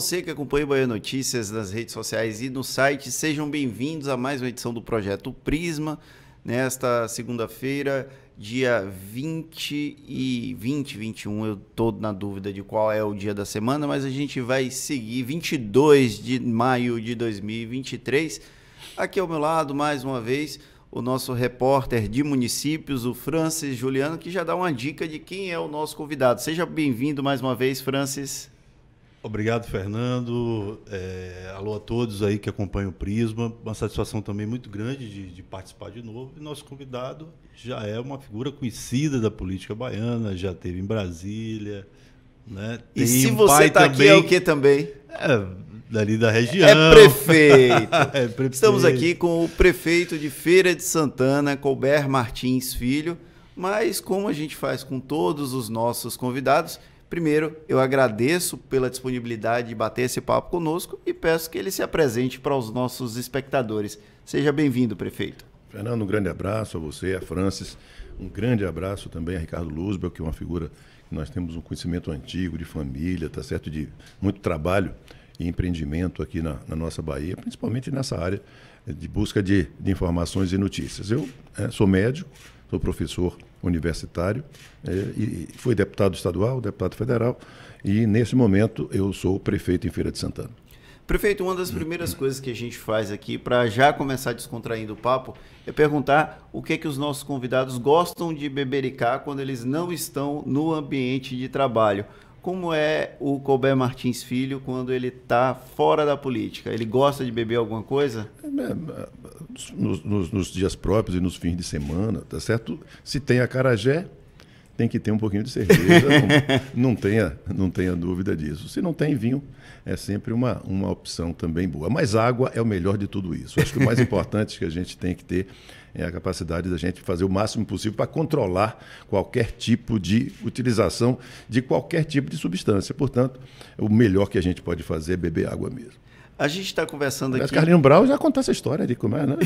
você que acompanha o Bahia Notícias nas redes sociais e no site. Sejam bem-vindos a mais uma edição do Projeto Prisma. Nesta segunda-feira, dia 20 e 20, 21, eu estou na dúvida de qual é o dia da semana, mas a gente vai seguir 22 de maio de 2023. Aqui ao meu lado, mais uma vez, o nosso repórter de municípios, o Francis Juliano, que já dá uma dica de quem é o nosso convidado. Seja bem-vindo mais uma vez, Francis. Obrigado, Fernando. É, alô a todos aí que acompanham o Prisma. Uma satisfação também muito grande de, de, participar de novo. E nosso convidado já é uma figura conhecida da política baiana, já esteve em Brasília. Né? e se um você está aqui, é o que também? É, dali da região. É prefeito. é prefeito. Estamos aqui com o prefeito de Feira de Santana, Colbert Martins Filho. Mas como a gente faz com todos os nossos convidados, Primeiro, eu agradeço pela disponibilidade de bater esse papo conosco e peço que ele se apresente para os nossos espectadores. Seja bem-vindo, prefeito. Fernando, um grande abraço a você, a Francis. Um grande abraço também a Ricardo Luzbel, que é uma figura que nós temos um conhecimento antigo de família, tá certo? De muito trabalho e empreendimento aqui na, na nossa Bahia, principalmente nessa área de busca de, de informações e notícias. Eu é, sou médico, sou professor universitário, é, e foi deputado estadual, deputado federal, e nesse momento eu sou prefeito em Feira de Santana. Prefeito, uma das primeiras coisas que a gente faz aqui para já começar descontraindo o papo é perguntar o que é que os nossos convidados gostam de bebericar quando eles não estão no ambiente de trabalho como é o Colbert Martins Filho quando ele está fora da política? Ele gosta de beber alguma coisa? É, né, nos, nos, nos dias próprios e nos fins de semana, tá certo? Se tem acarajé, tem que ter um pouquinho de cerveja, não, não, tenha, não tenha dúvida disso. Se não tem vinho, é sempre uma, uma opção também boa. Mas água é o melhor de tudo isso. Acho que o mais importante que a gente tem que ter é a capacidade da gente fazer o máximo possível para controlar qualquer tipo de utilização de qualquer tipo de substância. Portanto, o melhor que a gente pode fazer é beber água mesmo. A gente está conversando aqui. Mas Carlinhos Brau já contou essa história de como é, né?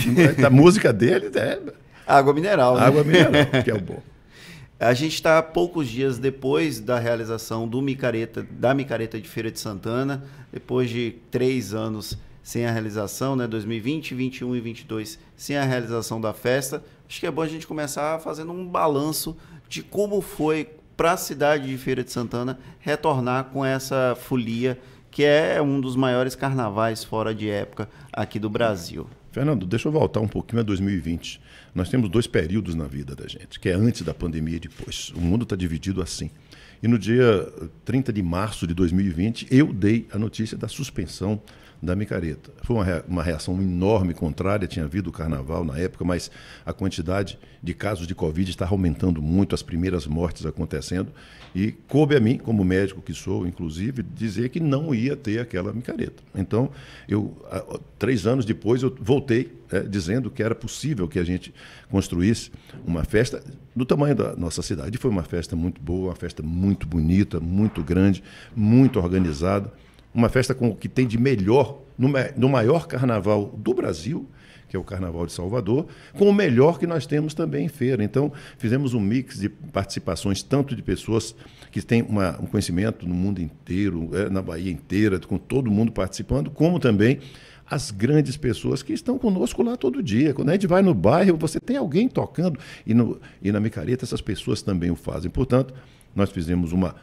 Da música dele, é. Água mineral. Né? Água mineral, que é o bom. A gente está poucos dias depois da realização do micareta, da micareta de Feira de Santana, depois de três anos sem a realização, né? 2020, 21 e 22 sem a realização da festa. Acho que é bom a gente começar fazendo um balanço de como foi para a cidade de Feira de Santana retornar com essa folia que é um dos maiores carnavais fora de época aqui do Brasil. Fernando, deixa eu voltar um pouquinho a 2020. Nós temos dois períodos na vida da gente, que é antes da pandemia e depois. O mundo está dividido assim. E no dia 30 eh, de março de 2020, eu dei a notícia da suspensão da micareta. Foi uma reação enorme, contrária, tinha havido o carnaval na época, mas a quantidade de casos de Covid estava aumentando muito, as primeiras mortes acontecendo, e coube a mim, como médico que sou, inclusive, dizer que não ia ter aquela micareta. Então, eu, três anos depois, eu voltei é, dizendo que era possível que a gente construísse uma festa do tamanho da nossa cidade. foi uma festa muito boa, uma festa muito bonita, muito grande, muito organizada. Uma festa com o que tem de melhor, no, no maior carnaval do Brasil que é o Carnaval de Salvador, com o melhor que nós temos também em feira. Então, fizemos um mix de participações, tanto de pessoas que têm uma, um conhecimento no mundo inteiro, é, na Bahia inteira, com todo mundo participando, como também as grandes pessoas que estão conosco lá todo dia. Quando a gente vai no bairro, você tem alguém tocando. E, no, e na micareta, essas pessoas também o fazem. Portanto, nós fizemos uma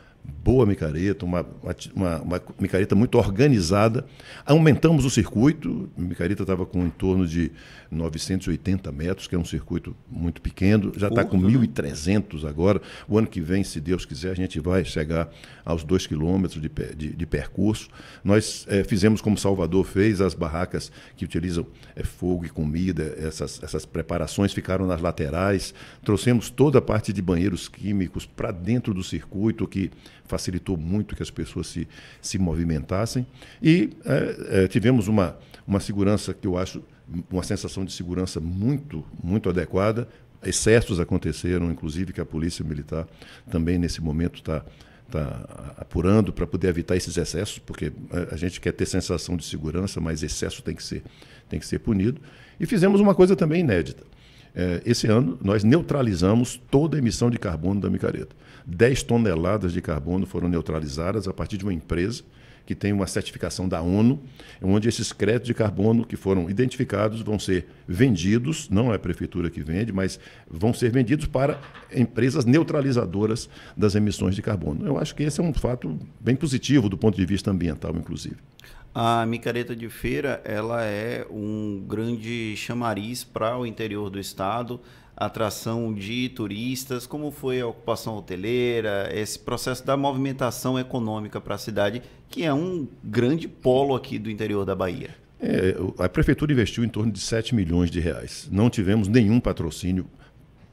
boa micareta, uma, uma, uma, micareta muito organizada. Aumentamos o circuito, a micareta estava com em torno de 980 metros, que é um circuito muito pequeno, já está com 1.300 né? agora. O ano que vem, se Deus quiser, a gente vai chegar aos 2 quilômetros de, de, de, percurso. Nós é, fizemos como Salvador fez, as barracas que utilizam é, fogo e comida, essas, essas preparações ficaram nas laterais. Trouxemos toda a parte de banheiros químicos para dentro do circuito, que facilitou muito que as pessoas se, se movimentassem. E é, é, tivemos uma, uma segurança que eu acho, uma sensação de segurança muito, muito adequada. Excessos aconteceram, inclusive, que a Polícia Militar também, nesse momento, está está apurando para poder evitar esses excessos, porque é, a gente quer ter sensação de segurança, mas excesso tem que ser, tem que ser punido. E fizemos uma coisa também inédita. É, esse ano nós neutralizamos toda a emissão de carbono da micareta. 10 toneladas de carbono foram neutralizadas a partir de uma empresa que tem uma certificação da ONU, onde esses créditos de carbono que foram identificados vão ser vendidos, não é a prefeitura que vende, mas vão ser vendidos para empresas neutralizadoras das emissões de carbono. Eu acho que esse é um fato bem positivo do ponto de vista ambiental, inclusive. A micareta de feira ela é um grande chamariz para o interior do estado, atração de turistas, como foi a ocupação hoteleira, esse processo da movimentação econômica para a cidade, que é um grande polo aqui do interior da Bahia. É, a prefeitura investiu em torno de 7 milhões de reais. Não tivemos nenhum patrocínio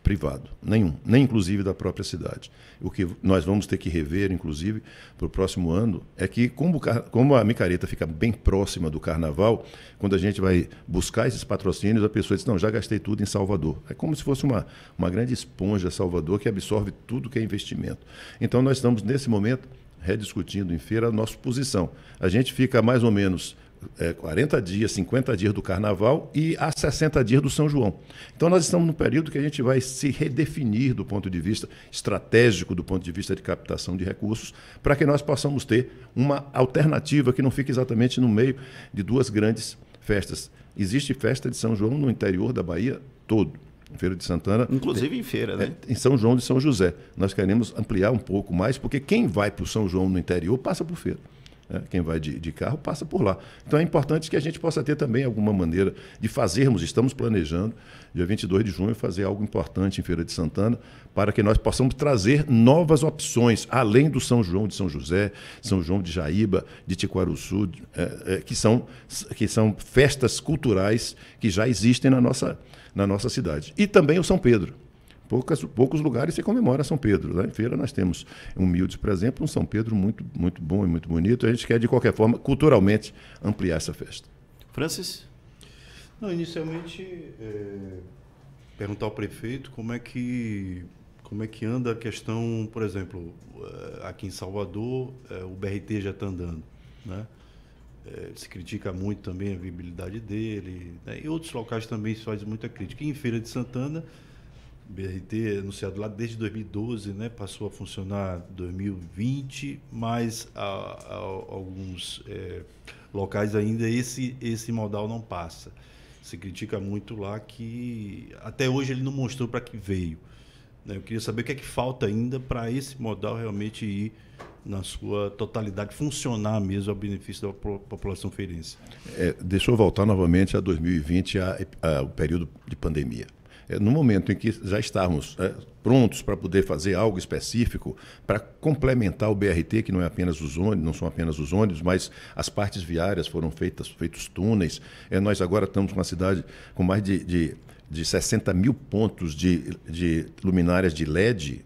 privado, nenhum, nem inclusive da própria cidade. O que nós vamos ter que rever, inclusive, para o próximo ano, é que como, como, a micareta fica bem próxima do carnaval, quando a gente vai buscar esses patrocínios, a pessoa diz, não, já gastei tudo em Salvador. É como se fosse uma, uma grande esponja Salvador que absorve tudo que é investimento. Então nós estamos, nesse momento, rediscutindo em feira a nossa posição. A gente fica mais ou menos é, 40 dias, 50 dias do Carnaval e a 60 dias do São João. Então, nós estamos num período que a gente vai se redefinir do ponto de vista estratégico, do ponto de vista de captação de recursos, para que nós possamos ter uma alternativa que não fique exatamente no meio de duas grandes festas. Existe festa de São João no interior da Bahia todo. Feira de Santana. Inclusive em feira, né? É, em São João de São José. Nós queremos ampliar um pouco mais, porque quem vai para o São João no interior passa por feira. Né? Quem vai de, de carro passa por lá. Então é importante que a gente possa ter também alguma maneira de fazermos, estamos planejando, dia 22 de junho, fazer algo importante em Feira de Santana, para que nós possamos trazer novas opções, além do São João de São José, São João de Jaíba, de Tiquaruçu, é, é, que, são, que são festas culturais que já existem na nossa, na nossa cidade. E também o São Pedro. Poucas, poucos lugares se comemora São Pedro. Lá né? em Feira nós temos Humildes, por exemplo, um São Pedro muito, muito bom e muito bonito. A gente quer, de qualquer forma, culturalmente ampliar essa festa. Francis? Não, inicialmente, é, perguntar ao prefeito como é que como é que anda a questão, por exemplo, é, aqui em Salvador, é, o BRT já está andando, né? É, se critica muito também a viabilidade dele. Né? Em outros locais também se faz muita crítica. E em Feira de Santana, BRT anunciado lá desde 2012, né? passou a funcionar 2020, mas a, a, alguns é, locais ainda esse, esse modal não passa. Se critica muito lá que até hoje ele não mostrou para que veio. Né? Eu queria saber o que é que falta ainda para esse modal realmente ir na sua totalidade funcionar mesmo ao benefício da população feirense. É, deixa eu voltar novamente a 2020, a, a, o período de pandemia. É, no momento em que já estarmos é, prontos para poder fazer algo específico para complementar o BRT, que não é apenas os ônibus, não são apenas os ônibus, mas as partes viárias foram feitas, feitos túneis. É, nós agora estamos com uma cidade com mais de, de, de 60 mil pontos de, de luminárias de LED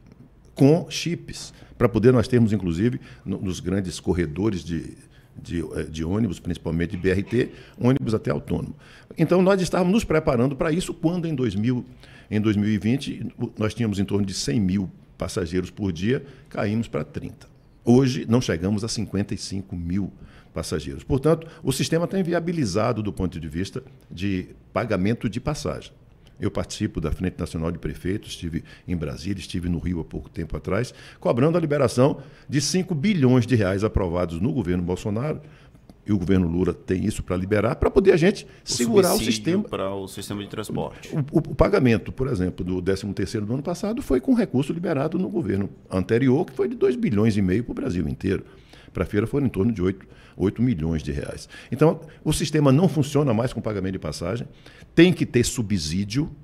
com chips para poder nós termos, inclusive, nos grandes corredores de, de, eh, de ônibus, principalmente de BRT, ônibus até autônomo. Então, nós estávamos nos preparando para isso quando, em, 2000, em 2020, nós tínhamos em torno de 100 mil passageiros por dia, caímos para 30. Hoje, não chegamos a 55 mil passageiros. Portanto, o sistema está inviabilizado do ponto de vista de pagamento de passagem. Eu participo da Frente Nacional de Prefeitos, estive em Brasília, estive no Rio há pouco tempo atrás, cobrando a liberação de 5 bilhões de reais aprovados no governo Bolsonaro e o governo Lula tem isso para liberar, para poder a gente o segurar o sistema. Para o sistema de transporte. O, o, o pagamento, por exemplo, do 13 do ano passado foi com recurso liberado no governo anterior, que foi de 2 bilhões e meio para o Brasil inteiro. Para a feira foram em torno de 8, 8 milhões de reais. Então, o sistema não funciona mais com pagamento de passagem, tem que ter subsídio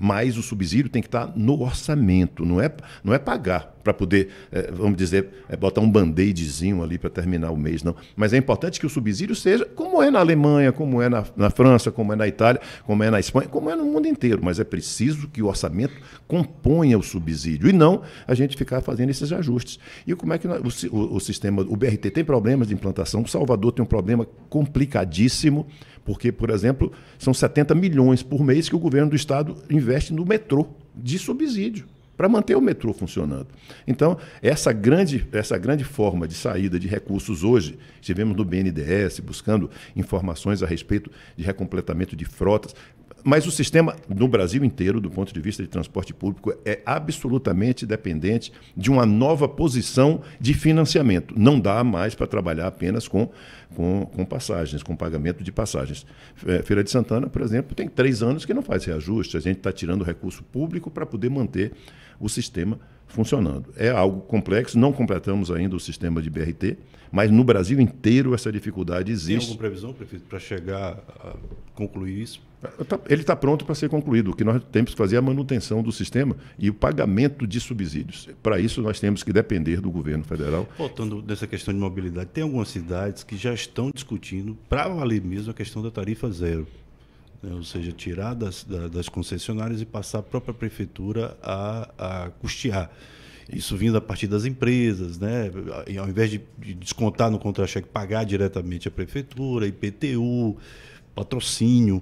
mas o subsídio tem que estar no orçamento, não é, não é pagar para poder, é, vamos dizer, é, botar um band-aidzinho ali para terminar o mês, não. Mas é importante que o subsídio seja como é na Alemanha, como é na, na, França, como é na Itália, como é na Espanha, como é no mundo inteiro. Mas é preciso que o orçamento componha o subsídio e não a gente ficar fazendo esses ajustes. E como é que o, o sistema, o BRT tem problemas de implantação, o Salvador tem um problema complicadíssimo, porque, por exemplo, são 70 milhões por mês que o governo do estado investe no metrô de subsídio para manter o metrô funcionando. Então, essa grande, essa grande forma de saída de recursos hoje, estivemos no BNDES buscando informações a respeito de recompletamento de frotas, mas o sistema no Brasil inteiro, do ponto de vista de transporte público, é absolutamente dependente de uma nova posição de financiamento. Não dá mais para trabalhar apenas com, com, com, passagens, com pagamento de passagens. É, Feira de Santana, por exemplo, tem três anos que não faz reajuste. A gente está tirando recurso público para poder manter o sistema funcionando. É algo complexo, não completamos ainda o sistema de BRT, mas no Brasil inteiro essa dificuldade existe. Tem alguma previsão, prefeito, para chegar a concluir isso? É, tá, ele está pronto para ser concluído. O que nós temos que fazer é a manutenção do sistema e o pagamento de subsídios. Para isso, nós temos que depender do governo federal. Voltando dessa questão de mobilidade, tem algumas cidades que já estão discutindo, para valer mesmo, a questão da tarifa zero né? ou seja, tirar das, das concessionárias e passar a própria prefeitura a, a custear. Isso vindo a partir das empresas, né? E ao invés de, de descontar no contra-cheque, pagar diretamente a prefeitura, IPTU, patrocínio.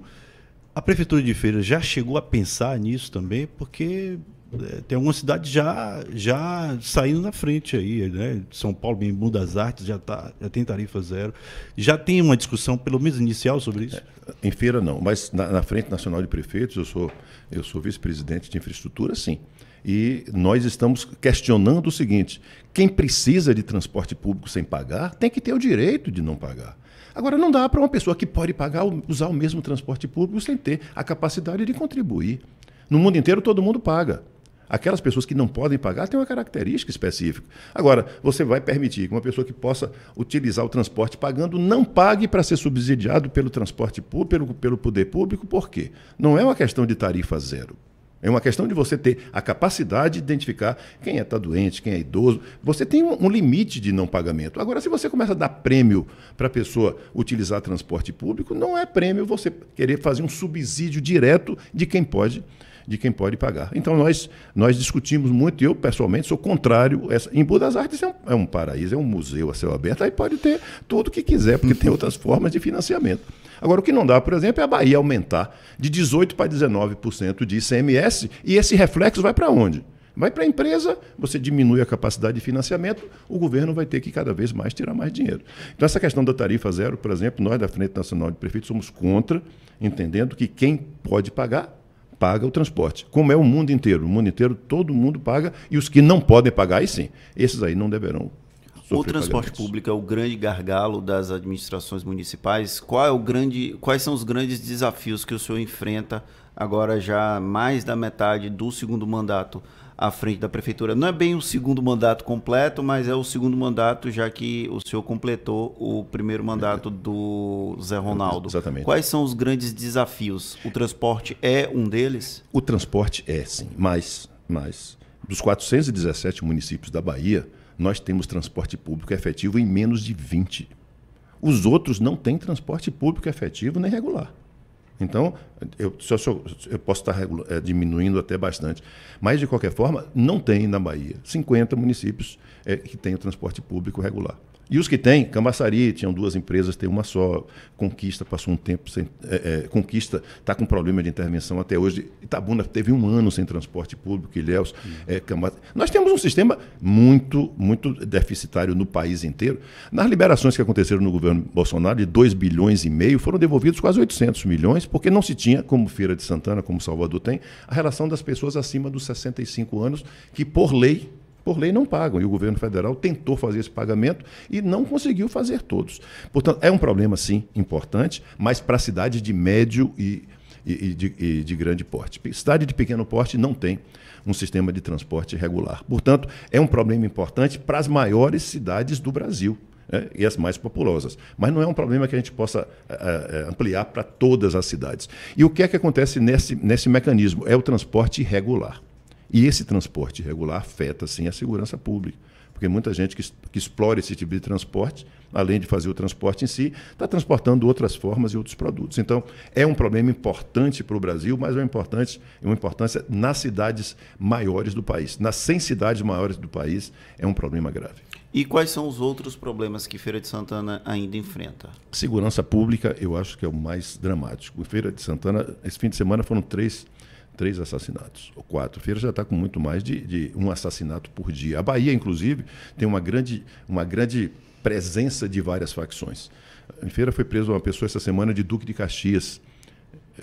A prefeitura de Feira já chegou a pensar nisso também, porque é, tem algumas cidades já, já saindo na frente aí, né? São Paulo, em Mundo Artes, já, tá, já tem tarifa zero. Já tem uma discussão, pelo menos inicial, sobre isso? É, em feira, não. Mas na, na, Frente Nacional de Prefeitos, eu sou, eu sou vice-presidente de infraestrutura, sim. E nós estamos questionando o seguinte: quem precisa de transporte público sem pagar tem que ter o direito de não pagar. Agora, não dá para uma pessoa que pode pagar usar o mesmo transporte público sem ter a capacidade de contribuir. No mundo inteiro, todo mundo paga. Aquelas pessoas que não podem pagar têm uma característica específica. Agora, você vai permitir que uma pessoa que possa utilizar o transporte pagando não pague para ser subsidiado pelo transporte público, pelo, pelo poder público, por quê? Não é uma questão de tarifa zero. É uma questão de você ter a capacidade de identificar quem está é, tá doente, quem é idoso. Você tem um, um, limite de não pagamento. Agora, se você começa a dar prêmio para a pessoa utilizar transporte público, não é prêmio você querer fazer um subsídio direto de quem pode de quem pode pagar. Então nós, nós discutimos muito, e eu pessoalmente sou contrário. Essa, em Budas Artes é um, é um paraíso, é um museu a céu aberto, aí pode ter tudo o que quiser, porque tem outras uhum. formas de financiamento. Agora, o que não dá, por exemplo, é a Bahia aumentar de 18% para 19% de ICMS, e esse reflexo vai para onde? Vai para a empresa, você diminui a capacidade de financiamento, o governo vai ter que cada vez mais tirar mais dinheiro. Então, essa questão da tarifa zero, por exemplo, nós da Frente Nacional de Prefeitos somos contra, entendendo que quem pode pagar paga o transporte, como é o mundo inteiro. O mundo inteiro, todo mundo paga, e os que não podem pagar, aí sim, esses aí não deverão. O transporte público é o grande gargalo das administrações municipais. Qual é o grande, quais são os grandes desafios que o senhor enfrenta agora já mais da metade do segundo mandato à frente da prefeitura. Não é bem o segundo mandato completo, mas é o segundo mandato, já que o senhor completou o primeiro mandato do Zé Ronaldo. Exatamente. Quais são os grandes desafios? O transporte é um deles? O transporte é, sim, mas, mas dos 417 municípios da Bahia, nós temos transporte público efetivo em menos de 20. Os outros não têm transporte público efetivo nem regular. Então, eu, se eu, eu posso estar é, diminuindo até bastante. Mas, de qualquer forma, não tem na Bahia 50 municípios é, que têm o transporte público regular. E os que têm, Cambaçari, tinham duas empresas, tem uma só. Conquista passou um tempo sem. É, é, Conquista está com problema de intervenção até hoje. Itabuna teve um ano sem transporte público, Ilhéus, é, Nós temos um sistema muito, muito deficitário no país inteiro. Nas liberações que aconteceram no governo Bolsonaro, de 2 bilhões e meio, foram devolvidos quase 800 milhões, porque não se tinha, como Feira de Santana, como Salvador tem, a relação das pessoas acima dos 65 anos, que por lei por lei, não pagam. E o governo federal tentou fazer esse pagamento e não conseguiu fazer todos. Portanto, é um problema, sim, importante, mas para a cidade de médio e e de, e, de, grande porte. Cidade de pequeno porte não tem um sistema de transporte regular. Portanto, é um problema importante para as maiores cidades do Brasil. é e as mais populosas. Mas não é um problema que a gente possa eh, eh, eh, ampliar para todas as cidades. E o que é que acontece nesse, nesse mecanismo? É o transporte irregular. E esse transporte irregular afeta, sim, a segurança pública. Porque muita gente que, que explora esse tipo de transporte, além de fazer o transporte em si, está transportando outras formas e outros produtos. Então, é um problema importante para o Brasil, mas é importante, uma importância nas cidades maiores do país. Nas 100 cidades maiores do país, é um problema grave. E quais são os outros problemas que Feira de Santana ainda enfrenta? Segurança pública, eu acho que é o mais dramático. Feira de Santana, esse fim de semana foram três Três assassinatos, ou quatro. Feira já está com muito mais de, de, um assassinato por dia. A Bahia, inclusive, tem uma grande, uma grande presença de várias facções. Em Feira foi presa uma pessoa essa semana de Duque de Caxias.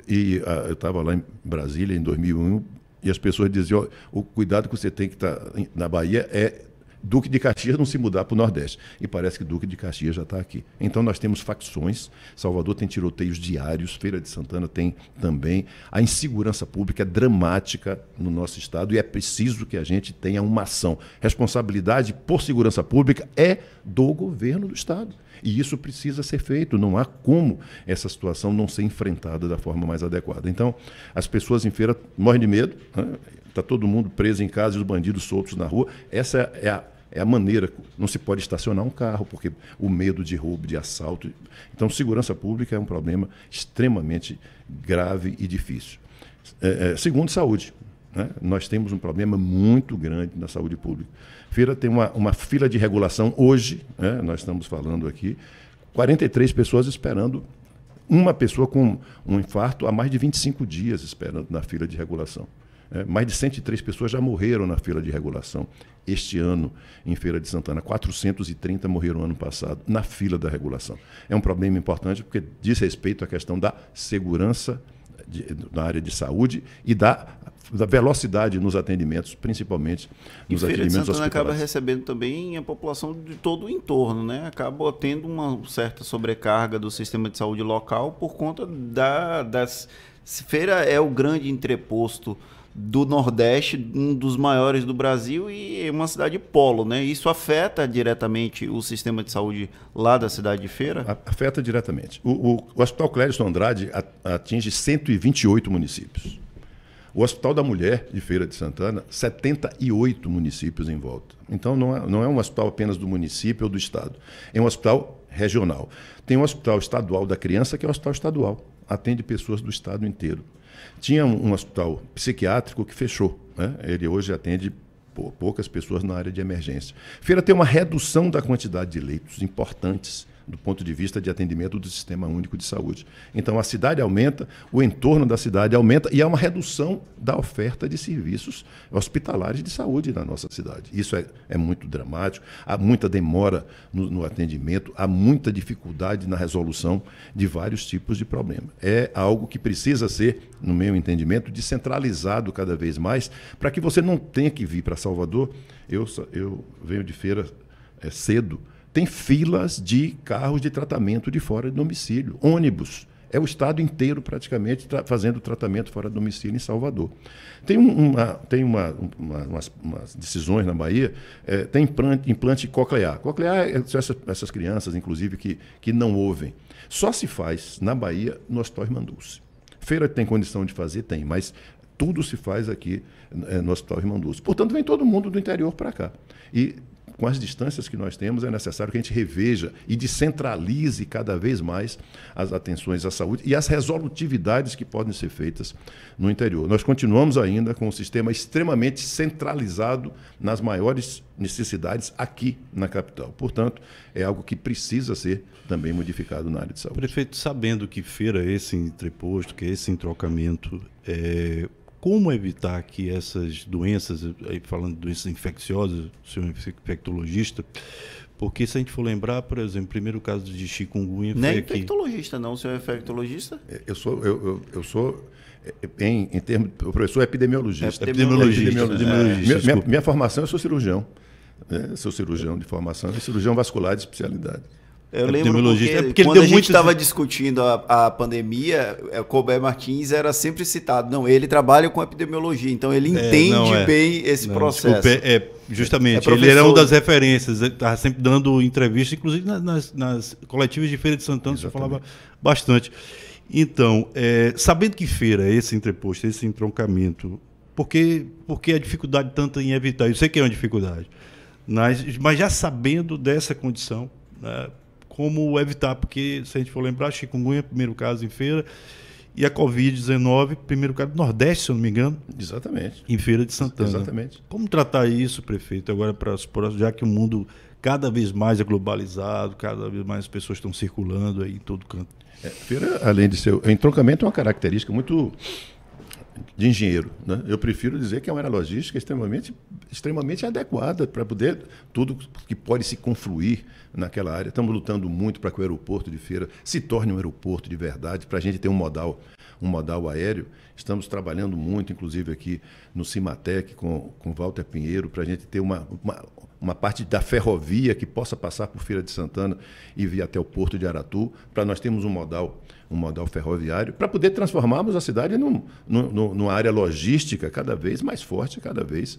E a, ah, eu estava lá em Brasília em 2001 e as pessoas diziam: o cuidado que você tem que estar tá na Bahia é Duque de Caxias não se mudar para o Nordeste. E parece que Duque de Caxias já está aqui. Então nós temos facções, Salvador tem tiroteios diários, Feira de Santana tem também. A insegurança pública é dramática no nosso Estado e é preciso que a gente tenha uma ação. Responsabilidade por segurança pública é do governo do Estado. E isso precisa ser feito. Não há como essa situação não ser enfrentada da forma mais adequada. Então, as pessoas em feira morrem de medo. Está né? Tá todo mundo preso em casa e os bandidos soltos na rua. Essa é a é a maneira, não se pode estacionar um carro, porque o medo de roubo, de assalto. Então, segurança pública é um problema extremamente grave e difícil. É, é, segundo, saúde. Né? Nós temos um problema muito grande na saúde pública. Feira tem uma, uma fila de regulação hoje, né? nós estamos falando aqui, 43 pessoas esperando uma pessoa com um infarto há mais de 25 dias esperando na fila de regulação. É, mais de 103 pessoas já morreram na fila de regulação este ano em Feira de Santana. 430 morreram ano passado na fila da regulação. É um problema importante porque diz respeito à questão da segurança de, na área de saúde e da, da velocidade nos atendimentos, principalmente nos e Feira de Santana acaba recebendo também a população de todo o entorno, né? Acaba tendo uma certa sobrecarga do sistema de saúde local por conta da, das... Feira é o grande entreposto do Nordeste, um dos maiores do Brasil e é uma cidade polo, né? Isso afeta diretamente o sistema de saúde lá da cidade de Feira? Afeta diretamente. O, o, o Hospital Clériston Andrade atinge 128 municípios. O Hospital da Mulher de Feira de Santana, 78 municípios em volta. Então, não é, não é um hospital apenas do município ou do estado. É um hospital regional. Tem um hospital estadual da criança, que é o um hospital estadual. Atende pessoas do estado inteiro. Tinha um hospital psiquiátrico que fechou. Né? Ele hoje atende poucas pessoas na área de emergência. Feira tem uma redução da quantidade de leitos importantes do ponto de vista de atendimento do Sistema Único de Saúde. Então, a cidade aumenta, o entorno da cidade aumenta e há uma redução da oferta de serviços hospitalares de saúde na nossa cidade. Isso é, é muito dramático, há muita demora no, no atendimento, há muita dificuldade na resolução de vários tipos de problemas. É algo que precisa ser, no meu entendimento, descentralizado cada vez mais, para que você não tenha que vir para Salvador. Eu, eu venho de feira é, cedo tem filas de carros de tratamento de fora de domicílio, ônibus. É o estado inteiro praticamente tra fazendo tratamento fora de domicílio em Salvador. Tem, um, uma, tem uma, uma, umas, umas, decisões na Bahia, é, tem implante, implante coclear. Coclear é essas, essas crianças, inclusive, que, que não ouvem. Só se faz na Bahia no Hospital Mandulce. Feira tem condição de fazer? Tem, mas tudo se faz aqui é, no Hospital Irmão Portanto, vem todo mundo do interior para cá. E com as distâncias que nós temos, é necessário que a gente reveja e descentralize cada vez mais as atenções à saúde e as resolutividades que podem ser feitas no interior. Nós continuamos ainda com um sistema extremamente centralizado nas maiores necessidades aqui na capital. Portanto, é algo que precisa ser também modificado na área de saúde. Prefeito, sabendo que feira é esse entreposto, que é esse entrocamento é como evitar que essas doenças, falando de doenças infecciosas, é infectologista, porque se a gente for lembrar, por exemplo, o primeiro caso de chikungunya foi Não é infectologista, aqui. não, o senhor é infectologista? É, eu sou, eu, eu, eu sou é, em, em termos, o professor é epidemiologista. É epidemiologista. epidemiologista. Né? epidemiologista é. Minha, minha, formação, eu sou cirurgião. Né? sou cirurgião de formação, sou cirurgião vascular de especialidade. Eu lembro porque, é porque quando a gente estava discutindo a, a pandemia, é, o Colbert Martins era sempre citado. Não, ele trabalha com epidemiologia, então ele entende é, não, é. bem esse não, processo. Desculpa, é, justamente, é, é ele era uma das referências, estava sempre dando entrevista, inclusive nas, nas, coletivas de Feira de Santana, você falava bastante. Então, sabendo que feira é esse entreposto, esse entroncamento, por que, por que a dificuldade tanto em evitar? Eu sei que é uma dificuldade, mas, mas já sabendo dessa condição... Né, como evitar, porque se a gente for lembrar, chikungunya, primeiro caso em feira, e a Covid-19, primeiro caso do Nordeste, se eu não me engano. Exatamente. Em Feira de Santana. Exatamente. Como tratar isso, prefeito, agora, para, já que o mundo cada vez mais é globalizado, cada vez mais as pessoas estão circulando aí em todo canto? É, feira, além de ser. Entroncamento é uma característica muito de engenheiro. Né? Eu prefiro dizer que é uma área logística extremamente, extremamente adequada para poder tudo que pode se confluir naquela área. Estamos lutando muito para que o aeroporto de feira se torne um aeroporto de verdade, para a gente ter um modal, um modal aéreo. Estamos trabalhando muito, inclusive aqui no Cimatec, com, com Walter Pinheiro, para a gente ter uma, uma, uma parte da ferrovia que possa passar por Feira de Santana e vir até o porto de Aratu, para nós termos um modal um modal ferroviário, para poder transformarmos a cidade num, num, numa área logística cada vez mais forte, cada vez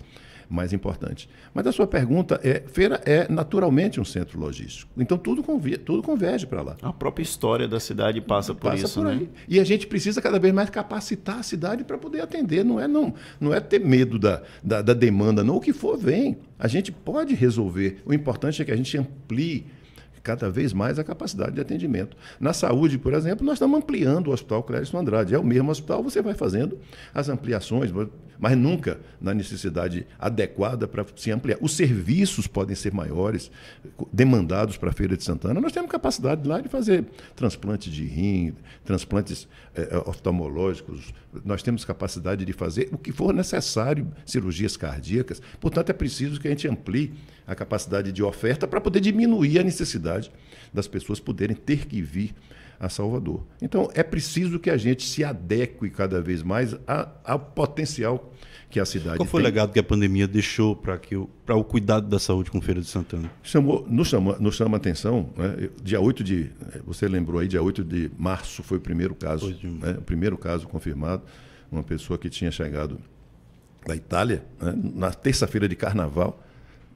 mais importante. Mas a sua pergunta é: Feira é naturalmente um centro logístico. Então tudo, convia, tudo converge para lá. A própria história da cidade passa por passa isso, por né? E a gente precisa cada vez mais capacitar a cidade para poder atender. Não é não, não é ter medo da, da, da demanda, não. O que for vem. A gente pode resolver. O importante é que a gente amplie cada vez mais a capacidade de atendimento. Na saúde, por exemplo, nós estamos ampliando o Hospital Clérison Andrade. É o mesmo hospital, você vai fazendo as ampliações, mas nunca na necessidade adequada para se ampliar. Os serviços podem ser maiores, demandados para a Feira de Santana. Nós temos capacidade lá de fazer transplantes de rim, transplantes eh, eh, oftalmológicos, nós temos capacidade de fazer o que for necessário, cirurgias cardíacas. Portanto, é preciso que a gente amplie a capacidade de oferta para poder diminuir a necessidade das pessoas poderem ter que vir a Salvador. Então, é preciso que a gente se adeque cada vez mais ao potencial que a cidade Qual foi tem. o legado que a pandemia deixou para o cuidado da saúde com Feira de Santana? Chamou, nos, chama, nos chama atenção, né? dia 8 de, eh, você lembrou aí, dia 8 de março foi o primeiro caso, né? o primeiro caso confirmado, uma pessoa que tinha chegado da Itália, né? na terça-feira de carnaval,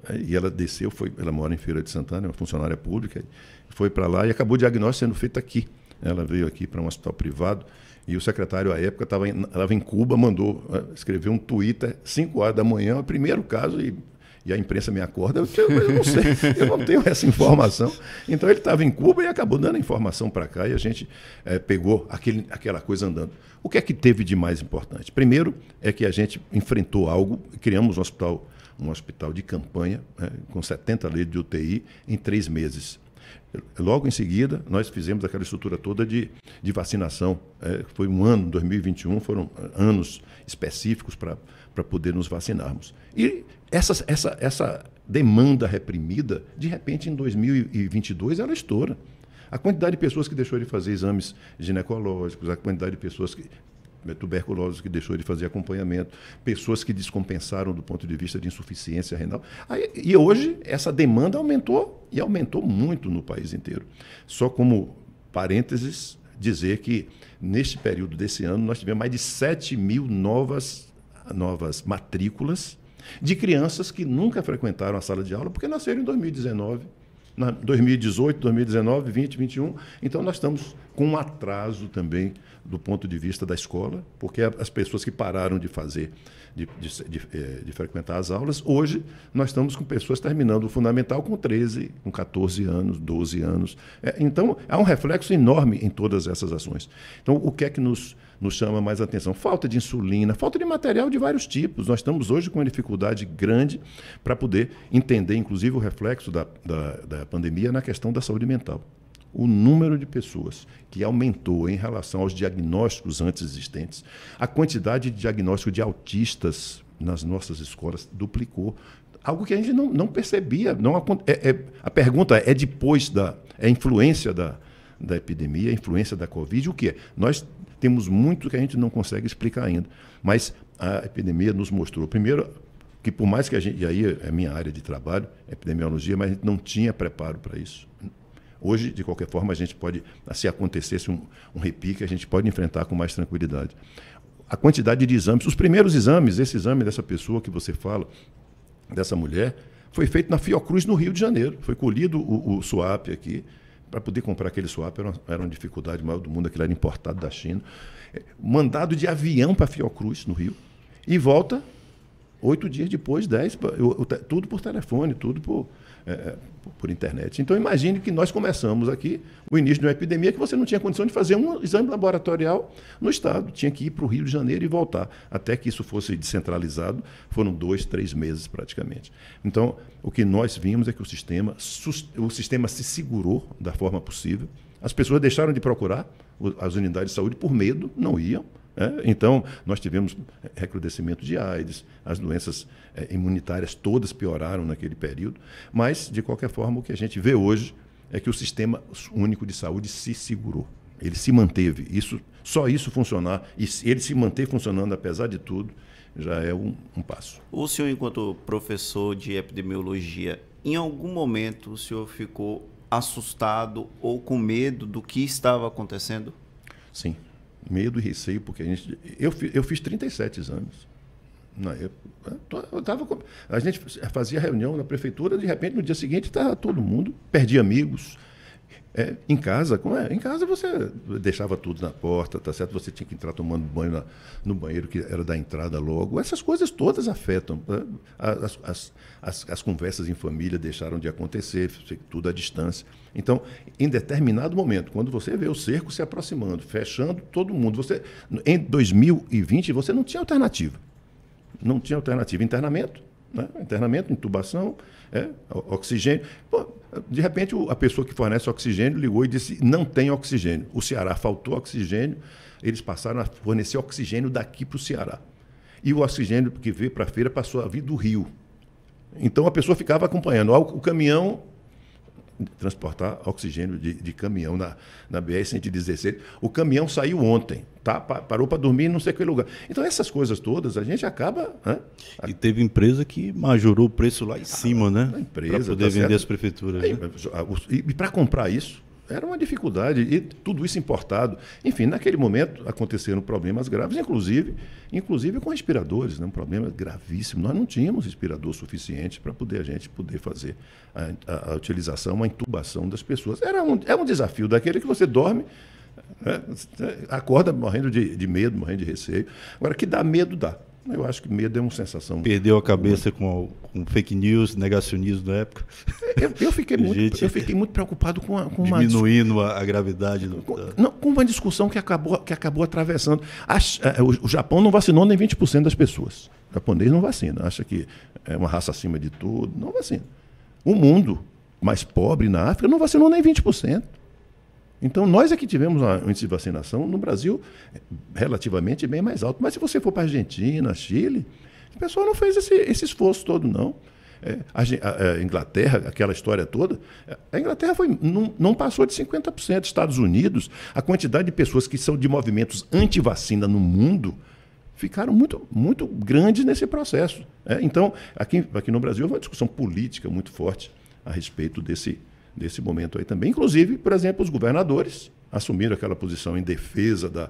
né, e ela desceu, foi, ela mora em Feira de Santana, é uma funcionária pública, foi para lá e acabou o diagnóstico sendo feito aqui. Ela veio aqui para um hospital privado e o secretário à época estava em, em Cuba, mandou eh, escrever um Twitter 5 horas da manhã, o primeiro caso e e a imprensa me acorda, eu, eu, não sei, eu não tenho essa informação. Então ele estava em Cuba e acabou dando a informação para cá e a gente é, pegou aquele, aquela coisa andando. O que é que teve de mais importante? Primeiro é que a gente enfrentou algo, criamos um hospital, um hospital de campanha, né, com 70 leitos de UTI, em três meses. Logo em seguida, nós fizemos aquela estrutura toda de, de vacinação. É, foi um ano, 2021, foram é, anos específicos para poder nos vacinarmos. E essa, essa, essa demanda reprimida, de repente, em 2022, ela estoura. A quantidade de pessoas que deixou de fazer exames ginecológicos, a quantidade de pessoas que é tuberculose que deixou de fazer acompanhamento, pessoas que descompensaram do ponto de vista de insuficiência renal. Aí, e hoje essa demanda aumentou e aumentou muito no país inteiro. Só como parênteses, dizer que neste período desse ano nós tivemos mais de 7 mil novas, novas matrículas de crianças que nunca frequentaram a sala de aula porque nasceram em 2019. 2018, 2019, 2020, 2021. Então, nós estamos com um atraso também do ponto de vista da escola, porque as pessoas que pararam de fazer, de, de, de, eh, de frequentar as aulas, hoje nós estamos com pessoas terminando o fundamental com 13, com 14 anos, 12 anos. É, então, há um reflexo enorme em todas essas ações. Então, o que é que nos, nos chama mais atenção? Falta de insulina, falta de material de vários tipos. Nós estamos hoje com uma dificuldade grande para poder entender, inclusive, o reflexo da, da, da pandemia na questão da saúde mental o número de pessoas que aumentou em relação aos diagnósticos antes existentes, a quantidade de diagnóstico de autistas nas nossas escolas duplicou. Algo que a gente não, não percebia. Não, é, é, a pergunta é, depois da. É influência da, da epidemia, a influência da Covid, o que é? Nós temos muito que a gente não consegue explicar ainda. Mas a epidemia nos mostrou, primeiro, que por mais que a gente. E aí é minha área de trabalho, epidemiologia, mas a gente não tinha preparo para isso. Hoje, de qualquer forma, a gente pode, se acontecesse um, um repique, a gente pode enfrentar com mais tranquilidade. A quantidade de exames, os primeiros exames, esse exame dessa pessoa que você fala, dessa mulher, foi feito na Fiocruz, no Rio de Janeiro. Foi colhido o, o swap aqui. Para poder comprar aquele swap era uma, era uma dificuldade maior do mundo, aquilo era importado da China. É, mandado de avião para Fiocruz, no Rio, e volta oito dias depois, dez, tudo por telefone, tudo por, é, é por internet. Então imagine que nós começamos aqui o início de uma epidemia que você não tinha condição de fazer um exame laboratorial no estado, tinha que ir para o Rio de Janeiro e voltar, até que isso fosse descentralizado, foram dois, três meses praticamente. Então o que nós vimos é que o sistema, o sistema se segurou da forma possível, as pessoas deixaram de procurar as unidades de saúde por medo, não iam, é, então, nós tivemos recrudescimento de AIDS, as doenças é, imunitárias todas pioraram naquele período, mas, de qualquer forma, o que a gente vê hoje é que o sistema único de saúde se segurou, ele se manteve. Isso, só isso funcionar, e ele se manter funcionando apesar de tudo, já é um, um passo. O senhor, enquanto professor de epidemiologia, em algum momento o senhor ficou assustado ou com medo do que estava acontecendo? Sim, Medo e receio, porque a gente. Eu, eu fiz 37 exames. Na época. Eu tava, a gente fazia reunião na prefeitura, de repente, no dia seguinte, estava todo mundo, perdi amigos, é, em casa, como é? Em casa você deixava tudo na porta, tá certo? Você tinha que entrar tomando banho na, no banheiro que era da entrada logo. Essas coisas todas afetam. Né? As, as, as, as conversas em família deixaram de acontecer, tudo à distância. Então, em determinado momento, quando você vê o cerco se aproximando, fechando todo mundo, você em 2020 você não tinha alternativa. Não tinha alternativa. Internamento, né? internamento, intubação, é, oxigênio. Pô, de repente, a pessoa que fornece oxigênio ligou e disse: não tem oxigênio. O Ceará faltou oxigênio, eles passaram a fornecer oxigênio daqui para o Ceará. E o oxigênio que veio para a feira passou a vir do Rio. Então a pessoa ficava acompanhando. O caminhão transportar oxigênio de, de caminhão na, na BR-116. O caminhão saiu ontem, tá? parou para dormir não sei que lugar. Então, essas coisas todas, a gente acaba. Né? E teve empresa que majorou o preço lá em ah, cima, ah, né? Para poder tá vender certo? as prefeituras. Aí, né? E para comprar isso, era uma dificuldade e tudo isso importado. Enfim, naquele momento aconteceram problemas graves, inclusive, inclusive com respiradores, né? um problema gravíssimo. Nós não tínhamos respirador suficiente para poder a gente poder fazer a, a, a utilização, a intubação das pessoas. Era um, é um desafio daquele que você dorme né? acorda morrendo de, de, medo, morrendo de receio. Agora, que dá medo, dá. Eu acho que medo é uma sensação. Perdeu a cabeça com, com fake news, negacionismo da época. Eu, eu fiquei, muito, Gente, eu fiquei muito preocupado com, a, com diminuindo uma. Diminuindo a, gravidade do. Com, não, com uma discussão que acabou, que acabou atravessando. A, é, o, o, Japão não vacinou nem 20% das pessoas. O japonês não vacina. Acha que é uma raça acima de tudo. Não vacina. O mundo mais pobre na África não vacinou nem 20%. Então, nós é que tivemos um índice de vacinação no Brasil relativamente bem mais alto. Mas se você for para a Argentina, Chile, o pessoal não fez esse, esse esforço todo, não. É, a, a, Inglaterra, aquela história toda, a Inglaterra foi, não, não, passou de 50%. Estados Unidos, a quantidade de pessoas que são de movimentos anti-vacina no mundo ficaram muito, muito grandes nesse processo. É, então, aqui, aqui no Brasil, houve uma discussão política muito forte a respeito desse, nesse momento aí também. Inclusive, por exemplo, os governadores assumiram aquela posição em defesa da,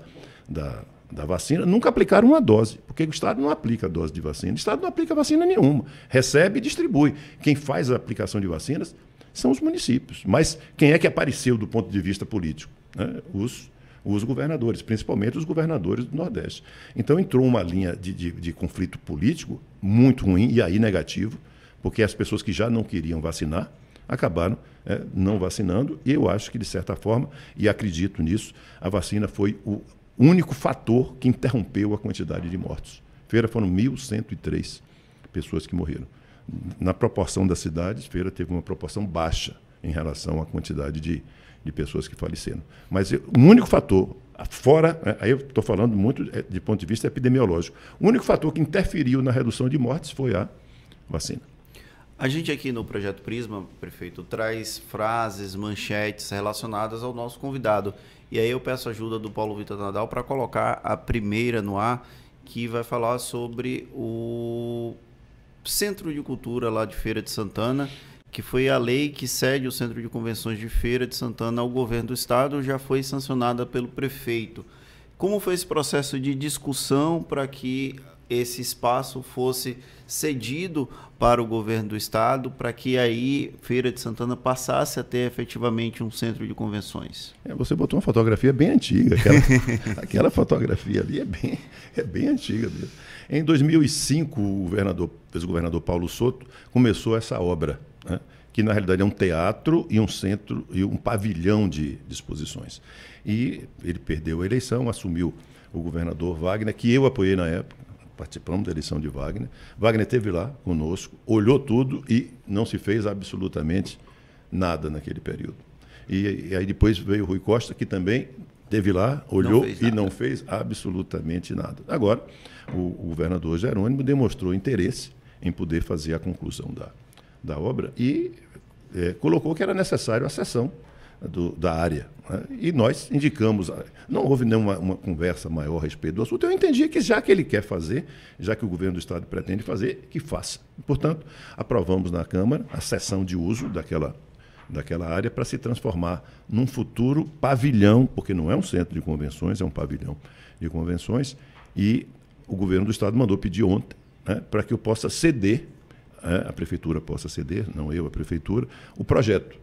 da, da vacina, nunca aplicaram uma dose, porque o Estado não aplica dose de vacina. O Estado não aplica vacina nenhuma. Recebe e distribui. Quem faz a aplicação de vacinas são os municípios. Mas quem é que apareceu do ponto de vista político? Né? Os os governadores, principalmente os governadores do Nordeste. Então entrou uma linha de, de, de, conflito político muito ruim, e aí negativo, porque as pessoas que já não queriam vacinar acabaram é, não vacinando. E eu acho que, de certa forma, e acredito nisso, a vacina foi o único fator que interrompeu a quantidade de mortos. Feira foram 1.103 pessoas que morreram. Na proporção das cidades, Feira teve uma proporção baixa em relação à quantidade de, de pessoas que faleceram. Mas o um único fator, fora, é, aí eu estou falando muito é, de ponto de vista epidemiológico, o único fator que interferiu na redução de mortes foi a vacina. A gente aqui no Projeto Prisma, prefeito, traz frases, manchetes relacionadas ao nosso convidado. E aí eu peço ajuda do Paulo Vitor Nadal para colocar a primeira no ar, que vai falar sobre o Centro de Cultura lá de Feira de Santana, que foi a lei que cede o Centro de Convenções de Feira de Santana ao governo do estado, já foi sancionada pelo prefeito. Como foi esse processo de discussão para que esse espaço fosse cedido para o governo do estado, para que aí Feira de Santana passasse a ter efetivamente um centro de convenções. É, você botou uma fotografia bem antiga, aquela, aquela fotografia ali é bem, é bem antiga mesmo. Em 2005, o governador, ex-governador Paulo Soto começou essa obra, né? que na realidade é um teatro e um centro e um pavilhão de exposições. E ele perdeu a eleição, assumiu o governador Wagner, que eu apoiei na época, participamos da eleição de Wagner. Wagner esteve lá conosco, olhou tudo e não se fez absolutamente nada naquele período. E, e aí depois veio Rui Costa, que também esteve lá, olhou não e não fez absolutamente nada. Agora, o, o governador Jerônimo demonstrou interesse em poder fazer a conclusão da, da obra e é, colocou que era necessário a sessão do, da área. Né? E nós indicamos, ah, não houve nenhuma uma conversa maior a respeito do assunto. Eu entendi que já que ele quer fazer, já que o governo do Estado pretende fazer, que faça. Portanto, aprovamos na Câmara a sessão de uso daquela daquela área para se transformar num futuro pavilhão, porque não é um centro de convenções, é um pavilhão de convenções, e o governo do estado mandou pedir ontem né, para que eu possa ceder, né, a prefeitura possa ceder, não eu, a prefeitura, o projeto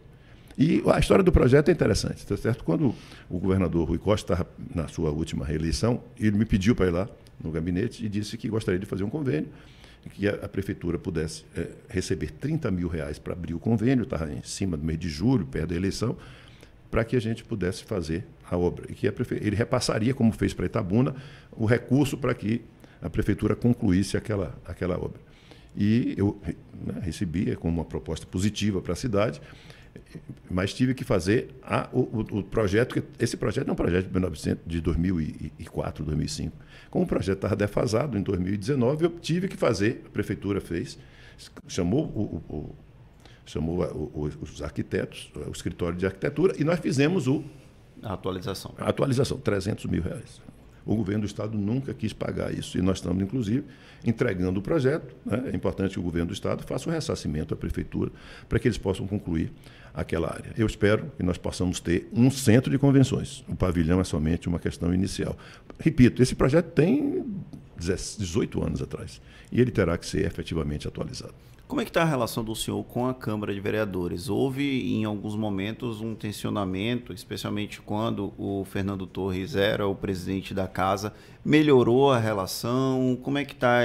e a história do projeto é interessante, tá certo? Quando o governador Rui Costa estava na sua última reeleição, ele me pediu para ir lá no gabinete e disse que gostaria de fazer um convênio, que a, prefeitura pudesse é, receber 30 mil reais para abrir o convênio, estava em cima do mês de julho, perto da eleição, para que a gente pudesse fazer a obra. E que a prefe... ele repassaria, como fez para Itabuna, o recurso para que a prefeitura concluísse aquela, aquela obra. E eu né, recebi como uma proposta positiva para a cidade mas tive que fazer a, o, o, projeto, esse projeto é um projeto de, 1900, de 2004, 2005. Como o projeto estava defasado em 2019, eu tive que fazer, a prefeitura fez, chamou, o, o, chamou os arquitetos, o escritório de arquitetura, e nós fizemos o... A atualização. A atualização, 300 mil reais. O governo do Estado nunca quis pagar isso. E nós estamos, inclusive, entregando o projeto. Né? É importante que o governo do Estado faça o ressarcimento à Prefeitura para que eles possam concluir aquela área. Eu espero que nós possamos ter um centro de convenções. O pavilhão é somente uma questão inicial. Repito, esse projeto tem 18 anos atrás e ele terá que ser efetivamente atualizado. Como é que está a relação do senhor com a Câmara de Vereadores? Houve, em alguns momentos, um tensionamento, especialmente quando o Fernando Torres era o presidente da casa. Melhorou a relação? Como é que está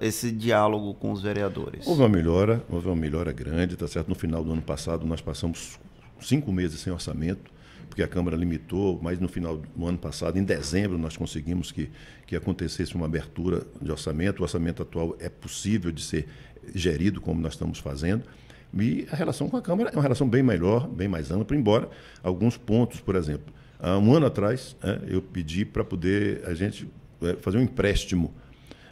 esse diálogo com os vereadores? Houve uma melhora, houve uma melhora grande, está certo? No final do ano passado, nós passamos cinco meses sem orçamento, porque a Câmara limitou, mas no final do ano passado, em dezembro, nós conseguimos que, que acontecesse uma abertura de orçamento. O orçamento atual é possível de ser gerido como nós estamos fazendo. E a relação com a Câmara é uma relação bem melhor, bem mais ampla, embora alguns pontos, por exemplo. Há um ano atrás, né, eu pedi para poder a gente é, fazer um empréstimo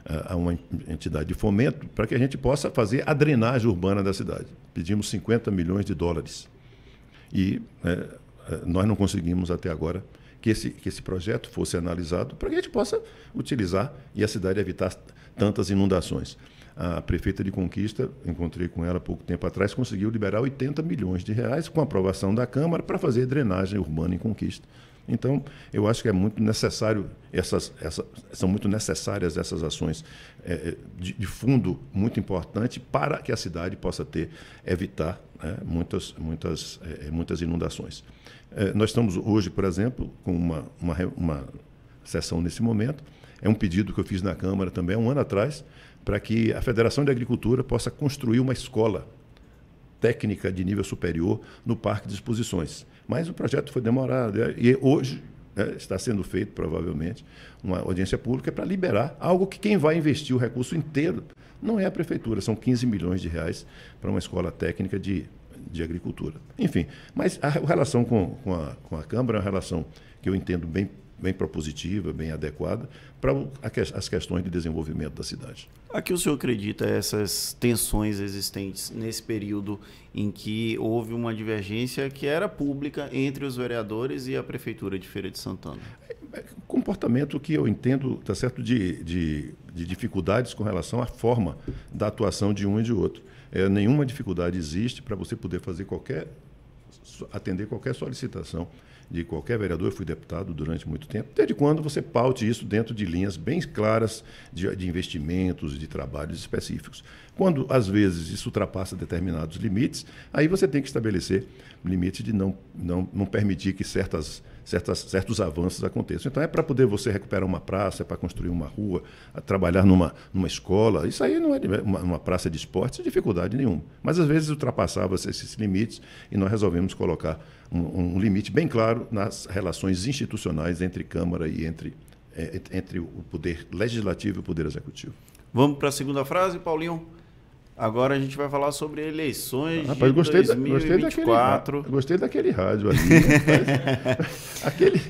é, a uma entidade de fomento para que a gente possa fazer a drenagem urbana da cidade. Pedimos 50 milhões de dólares. E é, nós não conseguimos até agora que esse, que esse projeto fosse analisado para que a gente possa utilizar e a cidade evitar tantas inundações. A prefeita de Conquista, encontrei com ela pouco tempo atrás, conseguiu liberar 80 milhões de reais com aprovação da Câmara para fazer drenagem urbana em Conquista. Então, eu acho que é muito necessário essas, são muito necessárias essas ações é, é, de, de, fundo muito importante para que a cidade possa ter evitar né, muitas, muitas, é, é, muitas inundações. É, nós estamos hoje, por exemplo, com uma, uma, uma sessão nesse momento. É um pedido que eu fiz na Câmara também, um ano atrás, para que a Federação de Agricultura possa construir uma escola técnica de nível superior no Parque de Exposições. Mas o projeto foi demorado é, e hoje né, está sendo feito, provavelmente, uma audiência pública para liberar algo que quem vai investir o recurso inteiro não é a prefeitura, são 15 milhões de reais para uma escola técnica de, de agricultura. Enfim, mas a relação com, com, a, com a Câmara é uma relação que eu entendo bem bem propositiva, bem adequada para as questões de desenvolvimento da cidade. A que o senhor acredita essas tensões existentes nesse período em que houve uma divergência que era pública entre os vereadores e a prefeitura de Feira de Santana? É, é comportamento que eu entendo, tá certo, de, de, de dificuldades com relação à forma da atuação de um e de outro. É, nenhuma dificuldade existe para você poder fazer qualquer atender qualquer solicitação de qualquer vereador, fui deputado durante muito tempo, desde quando você paute isso dentro de linhas bem claras de, de investimentos, de trabalhos específicos. Quando, às vezes, isso ultrapassa determinados limites, aí você tem que estabelecer limites de não, não, não permitir que certas certas, certos avanços aconteçam. Então é para poder você recuperar uma praça, é para construir uma rua, trabalhar numa, numa escola. Isso aí não é uma, uma praça de esporte, sem dificuldade nenhuma. Mas às vezes ultrapassava esses limites e nós resolvemos colocar um, um limite bem claro nas relações institucionais entre Câmara e entre, é, entre o poder legislativo e o poder executivo. Vamos para a segunda frase, Paulinho? Agora a gente vai falar sobre eleições Rapaz, de gostei 2024. Da, gostei, daquele, gostei daquele rádio ali. aquele...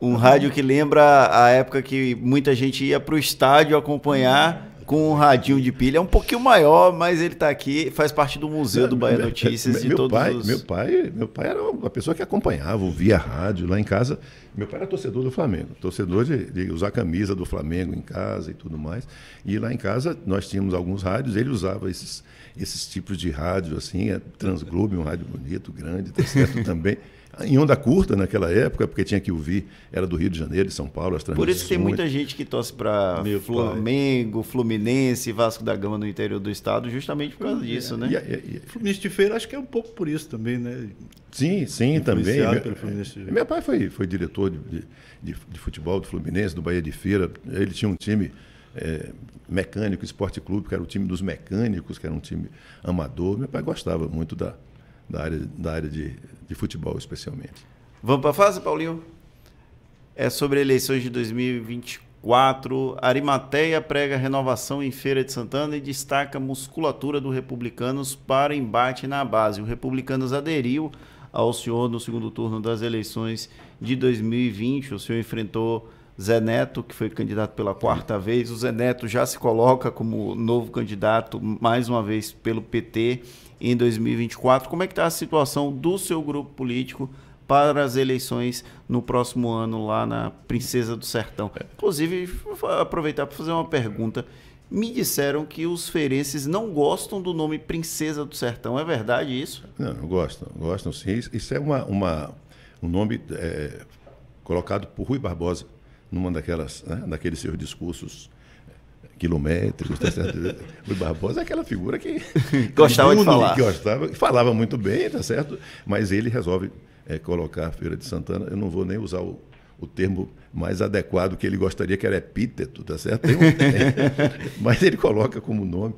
Um rádio que lembra a época que muita gente ia para o estádio acompanhar com um radinho de pilha. É um pouquinho maior, mas ele está aqui, faz parte do Museu do Bahia Notícias meu, de meu todos pai, os... Meu pai, meu pai era uma pessoa que acompanhava, ouvia rádio lá em casa. Meu pai era torcedor do Flamengo, torcedor de, de usar camisa do Flamengo em casa e tudo mais. E lá em casa nós tínhamos alguns rádios, ele usava esses, esses tipos de rádio, assim, é Transglobe, um rádio bonito, grande, tá certo também em onda curta naquela época, porque tinha que ouvir, era do Rio de Janeiro, de São Paulo, as Por isso tem muita gente que torce para Flamengo, pai. Fluminense, Vasco da Gama no interior do estado, justamente por causa é, disso, né? é, né? Fluminense de Feira, acho que é um pouco por isso também, né? Sim, sim, também. Meu, é, meu, pai foi, foi diretor de, de, de, futebol do Fluminense, do Bahia de Feira. Ele tinha um time é, mecânico, esporte clube, que era o time dos mecânicos, que era um time amador. Meu pai gostava muito da, da área, da área de, de futebol, especialmente. Vamos para a fase, Paulinho? É sobre eleições de 2024. Arimateia prega renovação em Feira de Santana e destaca musculatura do Republicanos para embate na base. O Republicanos aderiu ao senhor no segundo turno das eleições de 2020. O senhor enfrentou Zé Neto, que foi candidato pela quarta vez. O Zé Neto já se coloca como novo candidato, mais uma vez, pelo PT em 2024. Como é que está a situação do seu grupo político para as eleições no próximo ano lá na Princesa do Sertão? Inclusive, vou aproveitar para fazer uma pergunta. Me disseram que os feirenses não gostam do nome Princesa do Sertão. É verdade isso? Não, gostam. Gostam sim. Isso é uma, uma um nome é, colocado por Rui Barbosa numa daquelas, né, daqueles seus discursos quilométricos, tá certo? Barbosa é aquela figura que gostava de falar, gostava, falava muito bem, tá certo? Mas ele resolve é, colocar a Feira de Santana. Eu não vou nem usar o, o termo mais adequado que ele gostaria, que era epíteto, tá certo? Um, é, mas ele coloca como nome.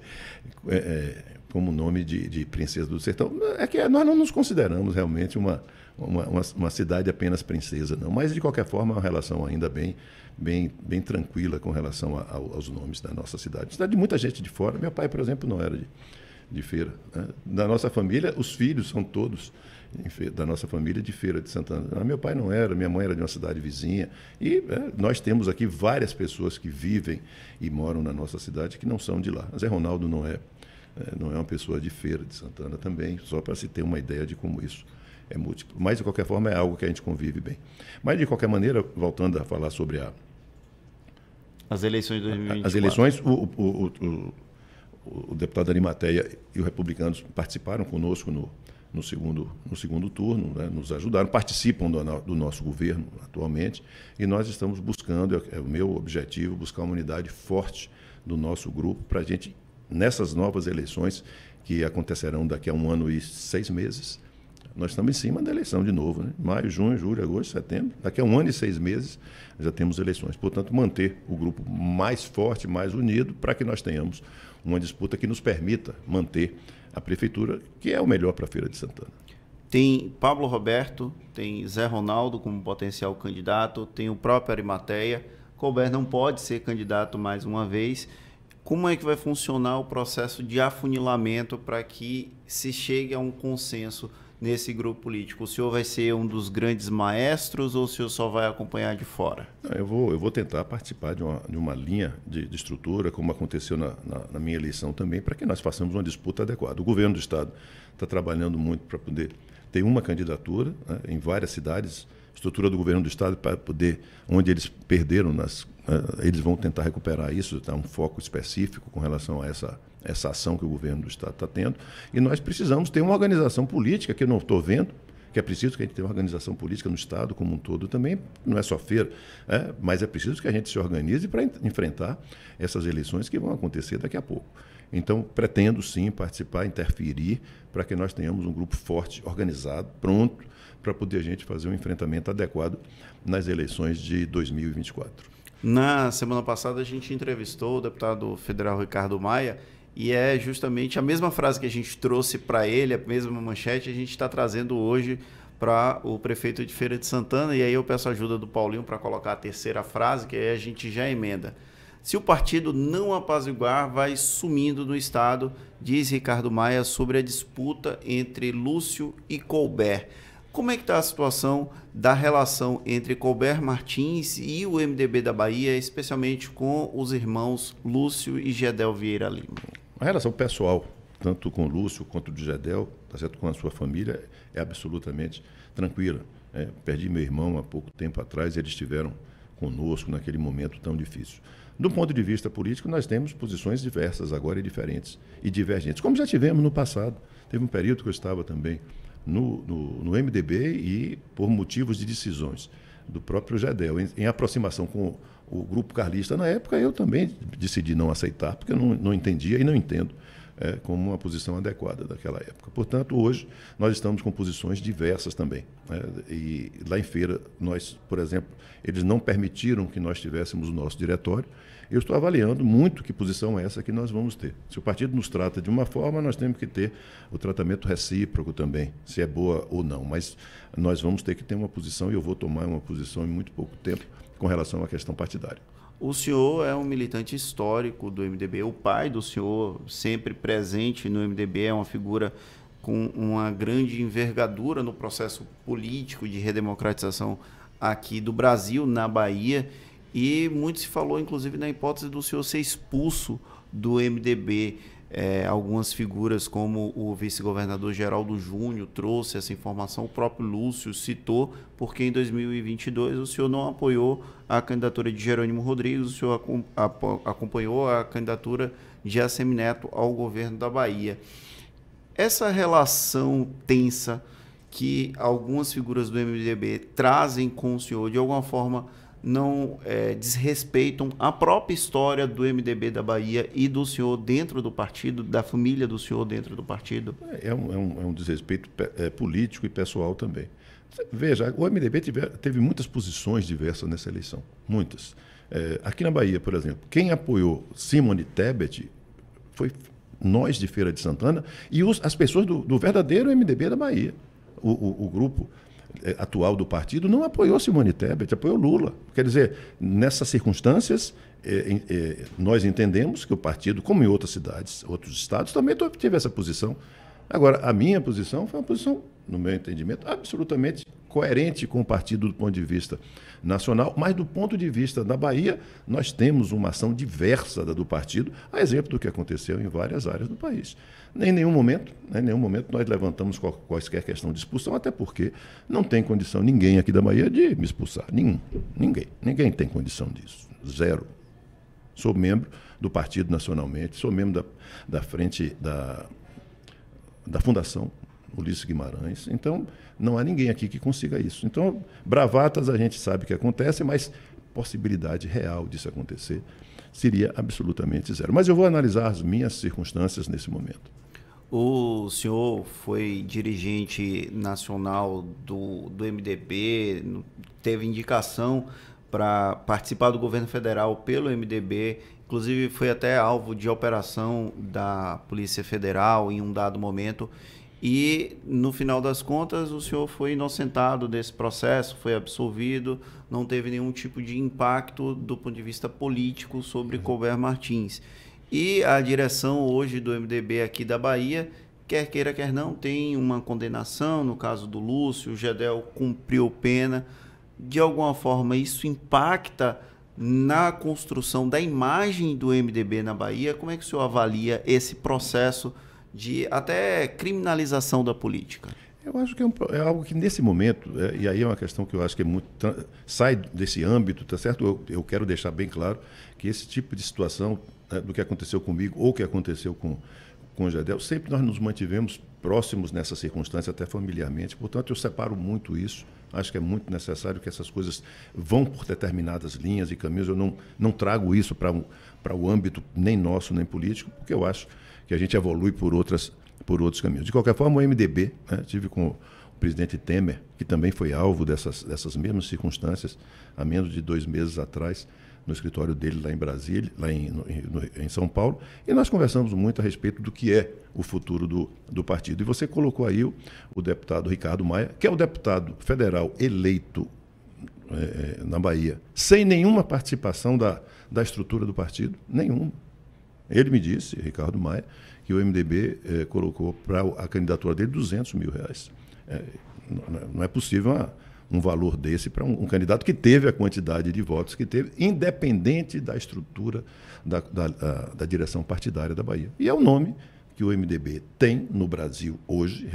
É, como nome de, de Princesa do Sertão, é que nós não nos consideramos realmente uma, uma, uma, uma, cidade apenas princesa, não. Mas, de qualquer forma, é uma relação ainda bem, bem, bem tranquila com relação a, a, aos nomes da nossa cidade. Cidade de muita gente de fora. Meu pai, por exemplo, não era de, de feira. Né? Da nossa família, os filhos são todos da nossa família de Feira de Santana. meu pai não era, minha mãe era de uma cidade vizinha. E é, nós temos aqui várias pessoas que vivem e moram na nossa cidade que não são de lá. Zé Ronaldo não é, é não é uma pessoa de Feira de Santana também, só para se ter uma ideia de como isso é múltiplo. Mas, de qualquer forma, é algo que a gente convive bem. Mas, de qualquer maneira, voltando a falar sobre a. As eleições de 2024. As eleições, o, o, o, o deputado Arimateia e os republicanos participaram conosco no, no, segundo, no segundo turno, né? nos ajudaram, participam do, do, nosso governo atualmente, e nós estamos buscando, é, é o meu objetivo, buscar uma unidade forte do nosso grupo para a gente, nessas novas eleições, que acontecerão daqui a um ano e seis meses, nós estamos em cima da eleição de novo, né? Maio, junho, julho, agosto, setembro. Daqui a um ano e seis meses já temos eleições. Portanto, manter o grupo mais forte, mais unido, para que nós tenhamos uma disputa que nos permita manter a prefeitura, que é o melhor para a Feira de Santana. Tem Pablo Roberto, tem Zé Ronaldo como potencial candidato, tem o próprio Arimateia. Colbert não pode ser candidato mais uma vez como é que vai funcionar o processo de afunilamento para que se chegue a um consenso nesse grupo político? O senhor vai ser um dos grandes maestros ou o senhor só vai acompanhar de fora? Não, ah, eu, vou, eu vou tentar participar de uma, de uma linha de, de estrutura, como aconteceu na, na, na minha eleição também, para que nós façamos uma disputa adequada. O governo do Estado está trabalhando muito para poder ter uma candidatura né, em várias cidades, estrutura do governo do Estado para poder, onde eles perderam, nas, né, eles vão tentar recuperar isso, dar tá, um foco específico com relação a essa essa ação que o governo do Estado está tendo. E nós precisamos ter uma organização política, que eu não estou vendo, que é preciso que a gente tenha uma organização política no Estado como um todo também, não é só feira, é, mas é preciso que a gente se organize para enfrentar essas eleições que vão acontecer daqui a pouco. Então, pretendo sim participar, interferir, para que nós tenhamos um grupo forte, organizado, pronto, para poder a gente fazer um enfrentamento adequado nas eleições de 2024. Na semana passada, a gente entrevistou o deputado federal Ricardo Maia e é justamente a mesma frase que a gente trouxe para ele, a mesma manchete, a gente está trazendo hoje para o prefeito de Feira de Santana. E aí eu peço a ajuda do Paulinho para colocar a terceira frase, que aí a gente já emenda. Se o partido não apaziguar, vai sumindo no Estado, diz Ricardo Maia sobre a disputa entre Lúcio e Colbert. Como é que está a situação da relação entre Colbert Martins e o MDB da Bahia, especialmente com os irmãos Lúcio e Gedel Vieira Lima? A relação pessoal, tanto com o Lúcio quanto o Gedel, tá certo? com a sua família, é absolutamente tranquila. Né? perdi meu irmão há pouco tempo atrás, eles estiveram conosco naquele momento tão difícil. Do ponto de vista político, nós temos posições diversas agora e diferentes e divergentes, como já tivemos no passado. Teve um período que eu estava também no, no, no MDB e por motivos de decisões do próprio Gedel, em, em aproximação com o grupo carlista na época, eu também decidi não aceitar, porque eu não, não entendia e não entendo é, como uma posição adequada daquela época. Portanto, hoje nós estamos com posições diversas também. Né? E lá em feira, nós, por exemplo, eles não permitiram que nós tivéssemos o nosso diretório. Eu estou avaliando muito que posição é essa que nós vamos ter. Se o partido nos trata de uma forma, nós temos que ter o tratamento recíproco também, se é boa ou não. Mas nós vamos ter que ter uma posição e eu vou tomar uma posição em muito pouco tempo com relação à questão partidária. O senhor é um militante histórico do MDB, o pai do senhor, sempre presente no MDB, é uma figura com uma grande envergadura no processo político de redemocratização aqui do Brasil, na Bahia. E muito se falou, inclusive, na hipótese do senhor ser expulso do MDB. É, algumas figuras, como o vice-governador Geraldo Júnior, trouxe essa informação, o próprio Lúcio citou, porque em 2022 o senhor não apoiou a candidatura de Jerônimo Rodrigues, o senhor acompanhou a candidatura de Assemi Neto ao governo da Bahia. Essa relação tensa que algumas figuras do MDB trazem com o senhor, de alguma forma, não é, desrespeitam a própria história do MDB da Bahia e do senhor dentro do partido, da família do senhor dentro do partido? É, é um, é um, é um desrespeito é, político e pessoal também. Veja, o MDB teve teve muitas posições diversas nessa eleição, muitas. É, aqui na Bahia, por exemplo, quem apoiou Simone Tebet foi nós de Feira de Santana e os, as pessoas do, do verdadeiro MDB da Bahia. O, o, o, grupo é, atual do partido não apoiou Simone Tebet, apoiou Lula. Quer dizer, nessas circunstâncias, é, é, nós entendemos que o partido, como em outras cidades, outros estados, também teve essa posição. Agora, a minha posição foi uma posição, no meu entendimento, absolutamente coerente com o partido do ponto de vista nacional, mas do ponto de vista da Bahia, nós temos uma ação diversa da do partido, a exemplo do que aconteceu em várias áreas do país. Em nenhum momento, né, em nenhum momento nós levantamos quaisquer questão de expulsão, até porque não tem condição ninguém aqui da Bahia de me expulsar. Nenhum. Ninguém. Ninguém tem condição disso. Zero. Sou membro do partido nacionalmente, sou membro da, da frente da, da fundação Ulisses Guimarães. Então, não há ninguém aqui que consiga isso. Então, bravatas a gente sabe que acontece, mas possibilidade real disso acontecer seria absolutamente zero. Mas eu vou analisar as minhas circunstâncias nesse momento. O senhor foi dirigente nacional do, do MDB, teve indicação para participar do governo federal pelo MDB, inclusive foi até alvo de operação da Polícia Federal em um dado momento. E, no final das contas, o senhor foi inocentado desse processo, foi absolvido, não teve nenhum tipo de impacto do ponto de vista político sobre uhum. Colbert Martins. E a direção hoje do MDB aqui da Bahia quer queira, quer não, tem uma condenação, no caso do Lúcio, o Gedel cumpriu pena. De alguma forma, isso impacta na construção da imagem do MDB na Bahia? Como é que o senhor avalia esse processo de até criminalização da política? Eu acho que é, um, é algo que nesse momento, é, e aí é uma questão que eu acho que é muito sai desse âmbito, tá certo? Eu, eu quero deixar bem claro que esse tipo de situação é, do que aconteceu comigo ou que aconteceu com com o Jadel, sempre nós nos mantivemos próximos nessa circunstância, até familiarmente. Portanto, eu separo muito isso. Acho que é muito necessário que essas coisas vão por determinadas linhas e caminhos. Eu não, não trago isso para um, o âmbito nem nosso, nem político, porque eu acho que a gente evolui por, outras, por outros caminhos. De qualquer forma, o MDB, né, tive com o presidente Temer, que também foi alvo dessas, dessas mesmas circunstâncias, há menos de dois meses atrás, no escritório dele lá em Brasília, lá em, no, em São Paulo, e nós conversamos muito a respeito do que é o futuro do, do partido. E você colocou aí o, o deputado Ricardo Maia, que é o deputado federal eleito é, na Bahia, sem nenhuma participação da, da estrutura do partido, nenhuma. Ele me disse, Ricardo Maia, que o MDB eh, colocou para a candidatura dele 200 mil reais. É, não é possível uma, um valor desse para um, um, candidato que teve a quantidade de votos que teve, independente da estrutura da, da, da direção partidária da Bahia. E é o nome que o MDB tem no Brasil hoje,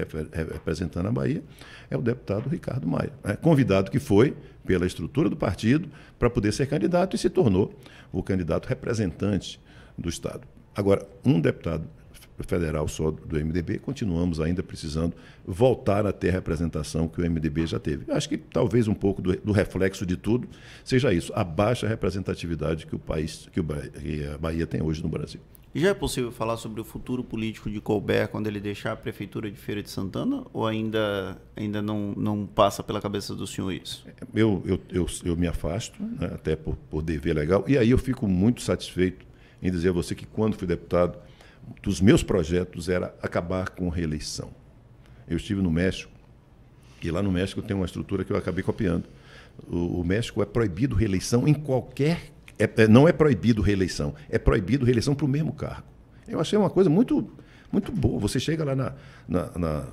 representando a Bahia, é o deputado Ricardo Maia. Né? Convidado que foi pela estrutura do partido para poder ser candidato e se tornou o candidato representante do Estado. Agora, um deputado federal só do MDB, continuamos ainda precisando voltar a ter a representação que o MDB já teve. Acho que talvez um pouco do, do reflexo de tudo seja isso, a baixa representatividade que o país, que, o Bahia, que a Bahia tem hoje no Brasil. já é possível falar sobre o futuro político de Colbert quando ele deixar a prefeitura de Feira de Santana? Ou ainda, ainda não, não passa pela cabeça do senhor isso? É, eu, eu, eu, eu me afasto, né, até por, por dever legal, e aí eu fico muito satisfeito em dizer a você que quando fui deputado, dos meus projetos era acabar com reeleição. Eu estive no México, e lá no México tem uma estrutura que eu acabei copiando. O, o México é proibido reeleição em qualquer. É, é, não é proibido reeleição, é proibido reeleição para o mesmo cargo. Eu achei uma coisa muito, muito boa. Você chega lá na, na, na,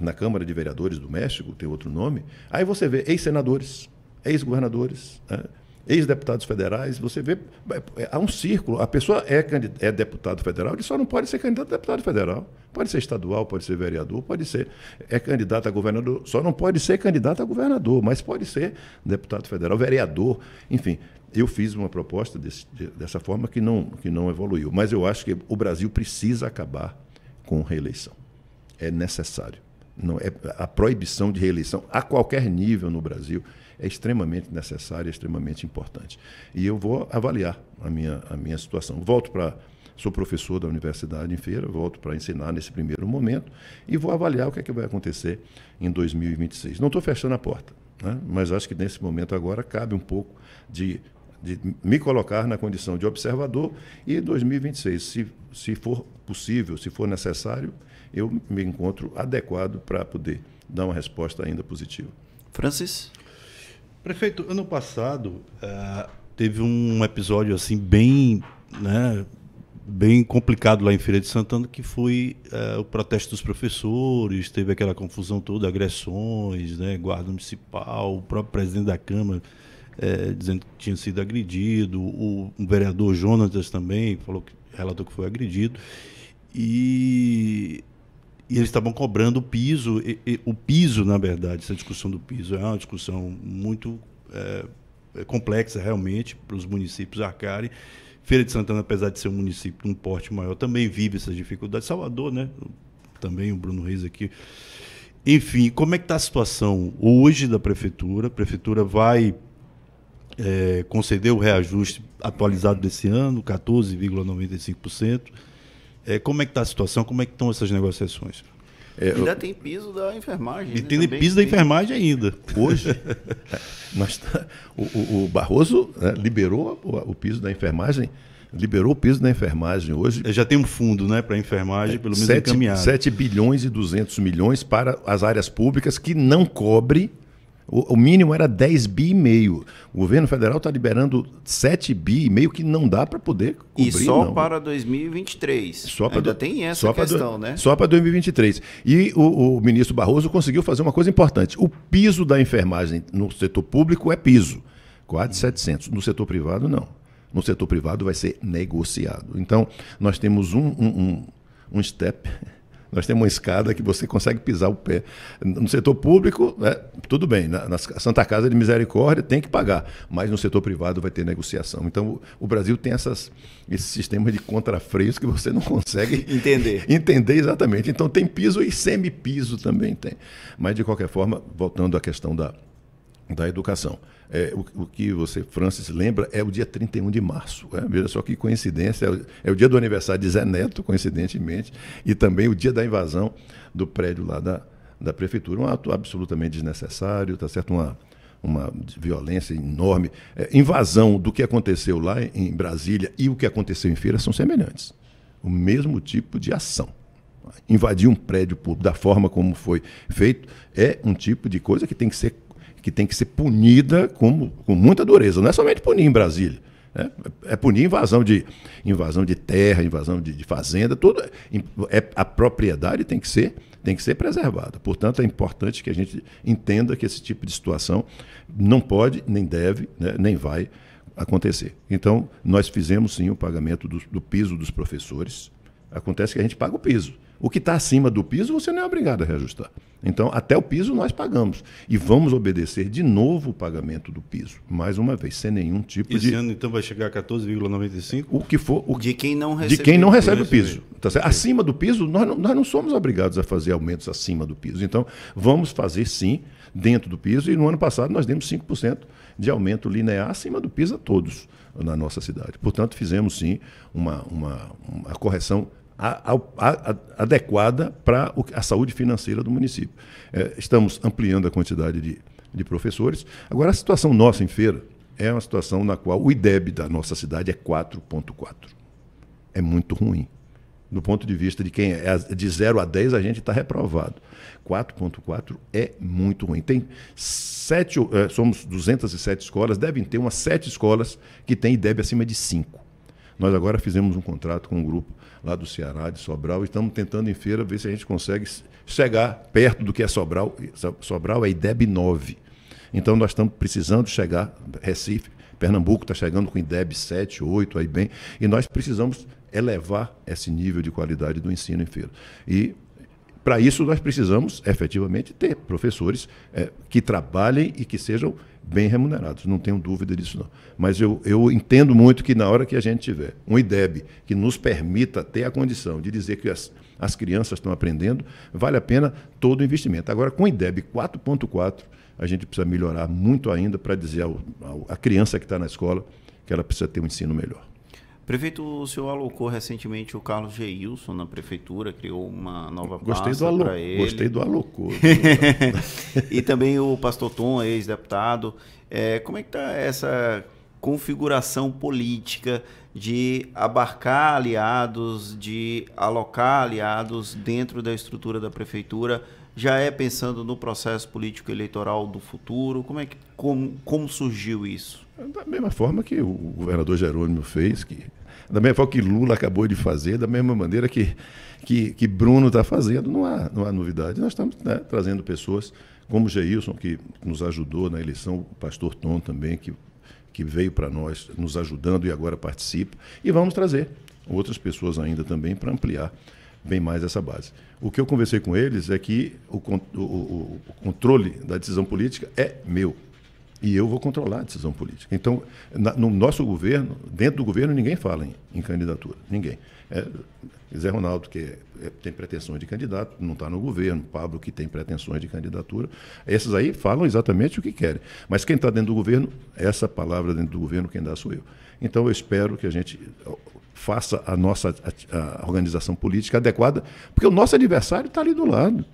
na Câmara de Vereadores do México, tem outro nome, aí você vê ex-senadores, ex-governadores. Né? ex-deputados federais, você vê, é, há um círculo. A pessoa é, é deputado federal, ele só não pode ser candidato a deputado federal. Pode ser estadual, pode ser vereador, pode ser. É candidato a governador, só não pode ser candidato a governador, mas pode ser deputado federal, vereador, enfim. Eu fiz uma proposta desse, dessa forma que não, que não evoluiu. Mas eu acho que o Brasil precisa acabar com reeleição. É necessário. Não, é a proibição de reeleição a qualquer nível no Brasil é extremamente necessária, é extremamente importante. E eu vou avaliar a minha, a minha situação. Volto para. Sou professor da universidade em feira, volto para ensinar nesse primeiro momento e vou avaliar o que, é que vai acontecer em 2026. Não estou fechando a porta, né? mas acho que nesse momento agora cabe um pouco de de me colocar na condição de observador e 2026, se, se for possível, se for necessário, eu me encontro adequado para poder dar uma resposta ainda positiva. Francis? Prefeito, ano passado uh, teve um episódio assim bem, né, bem complicado lá em Feira de Santana, que foi uh, o protesto dos professores, teve aquela confusão toda, agressões, né, guarda municipal, o próprio presidente da Câmara uh, dizendo que tinha sido agredido, o, o vereador Jonatas também falou que relatou que foi agredido. E e eles estavam cobrando o piso, e, e, o piso, na verdade, essa discussão do piso é uma discussão muito é, é complexa realmente para os municípios arcarem. Feira de Santana, apesar de ser um município de um porte maior, também vive essas dificuldades. Salvador, né? Também o Bruno Reis aqui. Enfim, como é que está a situação hoje da prefeitura? A prefeitura vai é, conceder o reajuste atualizado desse ano, 14,95%. É, como é que está a situação? Como é que estão essas negociações? É, ainda tem piso da enfermagem. E né? tem Também piso tem... da enfermagem ainda. Hoje, nós é, tá... o, o, o, Barroso né, liberou o, o, piso da enfermagem, liberou o piso da enfermagem hoje. É, já tem um fundo né, para enfermagem, é, pelo menos 7, encaminhado. 7 bilhões e 200 milhões para as áreas públicas que não cobre o, o mínimo era 10 bi e meio. O governo federal está liberando 7 bi e meio que não dá para poder cobrir. E só não. para 2023. Só para Ainda do... tem essa só questão, do... né? Só para 2023. E o, o ministro Barroso conseguiu fazer uma coisa importante. O piso da enfermagem no setor público é piso. Quase 700. No setor privado, não. No setor privado vai ser negociado. Então, nós temos um, um, um, um step nós temos uma escada que você consegue pisar o pé. No setor público, né, tudo bem, na, na, Santa Casa de Misericórdia tem que pagar, mas no setor privado vai ter negociação. Então, o, o Brasil tem essas, esse sistema de contrafreios que você não consegue entender. entender exatamente. Então, tem piso e semi-piso também tem. Mas, de qualquer forma, voltando à questão da, da educação. É, o, o, que você, Francis, lembra é o dia 31 de março. É? Veja só que coincidência, é o, é o, dia do aniversário de Zé Neto, coincidentemente, e também o dia da invasão do prédio lá da, da prefeitura. Um ato absolutamente desnecessário, tá certo? Uma, uma violência enorme. É, invasão do que aconteceu lá em Brasília e o que aconteceu em Feira são semelhantes. O mesmo tipo de ação invadir um prédio público da forma como foi feito é um tipo de coisa que tem que ser que tem que ser punida com, com muita dureza. Não é somente punir em Brasília. Né? É, é punir invasão de, invasão de terra, invasão de, de fazenda, tudo. É, a propriedade tem que ser tem que ser preservada. Portanto, é importante que a gente entenda que esse tipo de situação não pode, nem deve, né, nem vai acontecer. Então, nós fizemos sim o pagamento do, do piso dos professores. Acontece que a gente paga o piso. O que está acima do piso, você não é obrigado a reajustar. Então, até o piso nós pagamos. E vamos obedecer de novo o pagamento do piso, mais uma vez, sem nenhum tipo Esse de. Esse ano, então, vai chegar a 14,95? O que for. O... De quem não recebe. De quem não recebe o piso. Né? Tá acima do piso, nós não, nós não somos obrigados a fazer aumentos acima do piso. Então, vamos fazer sim dentro do piso. E no ano passado nós demos 5% de aumento linear acima do piso a todos na nossa cidade. Portanto, fizemos sim uma, uma, uma correção a, a, adequada para a saúde financeira do município. É, estamos ampliando a quantidade de, de professores. Agora, a situação nossa em feira é uma situação na qual o IDEB da nossa cidade é 4,4. É muito ruim. Do ponto de vista de quem é, é de 0 a 10, a gente está reprovado. 4,4 é muito ruim. Tem sete, é, somos 207 escolas, devem ter umas sete escolas que têm IDEB acima de 5. Nós agora fizemos um contrato com um grupo lá do Ceará, de Sobral. Estamos tentando em feira ver se a gente consegue chegar perto do que é Sobral. Sobral é IDEB 9. Então nós estamos precisando chegar, Recife, Pernambuco está chegando com IDEB 7, 8, aí bem, e nós precisamos elevar esse nível de qualidade do ensino em feira. E para isso, nós precisamos efetivamente ter professores é, que trabalhem e que sejam bem remunerados, não tenho dúvida disso não. Mas eu, eu entendo muito que na hora que a gente tiver um IDEB que nos permita ter a condição de dizer que as, as crianças estão aprendendo, vale a pena todo o investimento. Agora, com o IDEB 4.4, a gente precisa melhorar muito ainda para dizer à criança que está na escola que ela precisa ter um ensino melhor. Prefeito, o senhor alocou recentemente o Carlos Geilson na prefeitura, criou uma nova gostei pasta para ele. Gostei do alocou. e também o pastor Tom, ex-deputado. É, como é que está essa configuração política de abarcar aliados, de alocar aliados dentro da estrutura da prefeitura, já é pensando no processo político eleitoral do futuro? Como é que como, como surgiu isso? Da mesma forma que o governador Jerônimo fez, que da mesma forma que Lula acabou de fazer, da mesma maneira que, que, que Bruno está fazendo, não há, não há novidade. Nós estamos né, trazendo pessoas como Geilson, que nos ajudou na eleição, o pastor Tom também, que, que veio para nós nos ajudando e agora participa, e vamos trazer outras pessoas ainda também para ampliar bem mais essa base. O que eu conversei com eles é que o, o, o, controle da decisão política é meu. E eu vou controlar a decisão política. Então, na, no nosso governo, dentro do governo, ninguém fala em, em candidatura. Ninguém. É, Zé Ronaldo, que é, é, tem pretensões de candidato, não está no governo. Pablo, que tem pretensões de candidatura. Esses aí falam exatamente o que querem. Mas quem está dentro do governo, essa palavra dentro do governo, quem dá sou eu. Então, eu espero que a gente faça a nossa a, a organização política adequada, porque o nosso adversário está ali do lado.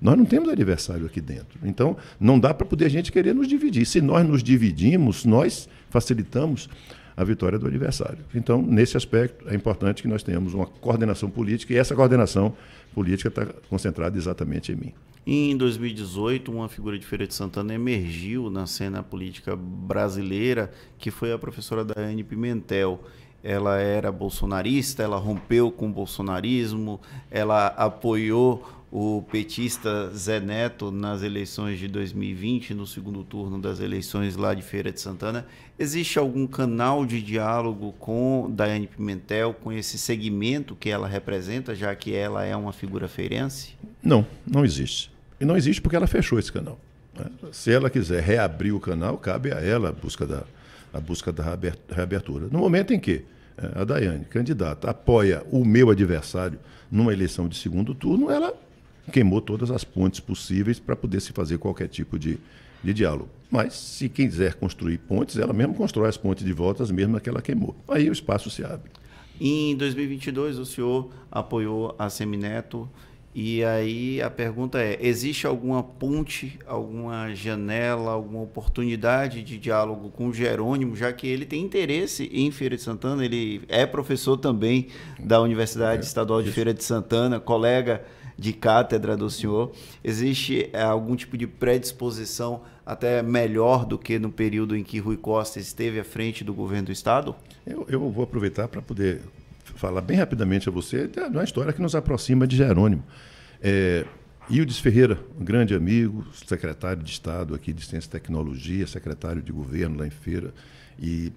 Nós não temos adversário aqui dentro. Então, não dá para poder a gente querer nos dividir. Se nós nos dividimos, nós facilitamos a vitória do adversário. Então, nesse aspecto, é importante que nós tenhamos uma coordenação política e essa coordenação política está concentrada exatamente em mim. Em 2018, uma figura de Feira de Santana emergiu na cena política brasileira, que foi a professora Daiane Pimentel ela era bolsonarista, ela rompeu com o bolsonarismo, ela apoiou o petista Zé Neto nas eleições de 2020, no segundo turno das eleições lá de Feira de Santana. Existe algum canal de diálogo com Daiane Pimentel, com esse segmento que ela representa, já que ela é uma figura feirense? Não, não existe. E não existe porque ela fechou esse canal. Né? Se ela quiser reabrir o canal, cabe a ela a busca da, a busca da reabertura. No momento em que eh, a Daiane, candidata, apoia o meu adversário numa eleição de segundo turno, ela queimou todas as pontes possíveis para poder se fazer qualquer tipo de, de diálogo. Mas se quiser construir pontes, ela mesmo constrói as pontes de voltas mesmo mesmas que ela queimou. Aí o espaço se abre. Em 2022, o senhor apoiou a Semineto e aí a pergunta é: existe alguma ponte, alguma janela, alguma oportunidade de diálogo com o Jerônimo, já que ele tem interesse em Feira de Santana, ele é professor também da Universidade é, Estadual de Feira de Santana, colega de cátedra do senhor. Existe é, algum tipo de predisposição até melhor do que no período em que Rui Costa esteve à frente do governo do Estado? Eu, eu vou aproveitar para poder falar bem rapidamente a você de é uma história que nos aproxima de Jerônimo. É, Ildes Ferreira, um grande amigo, secretário de Estado aqui de Ciência e Tecnologia, secretário de Governo lá em Feira. E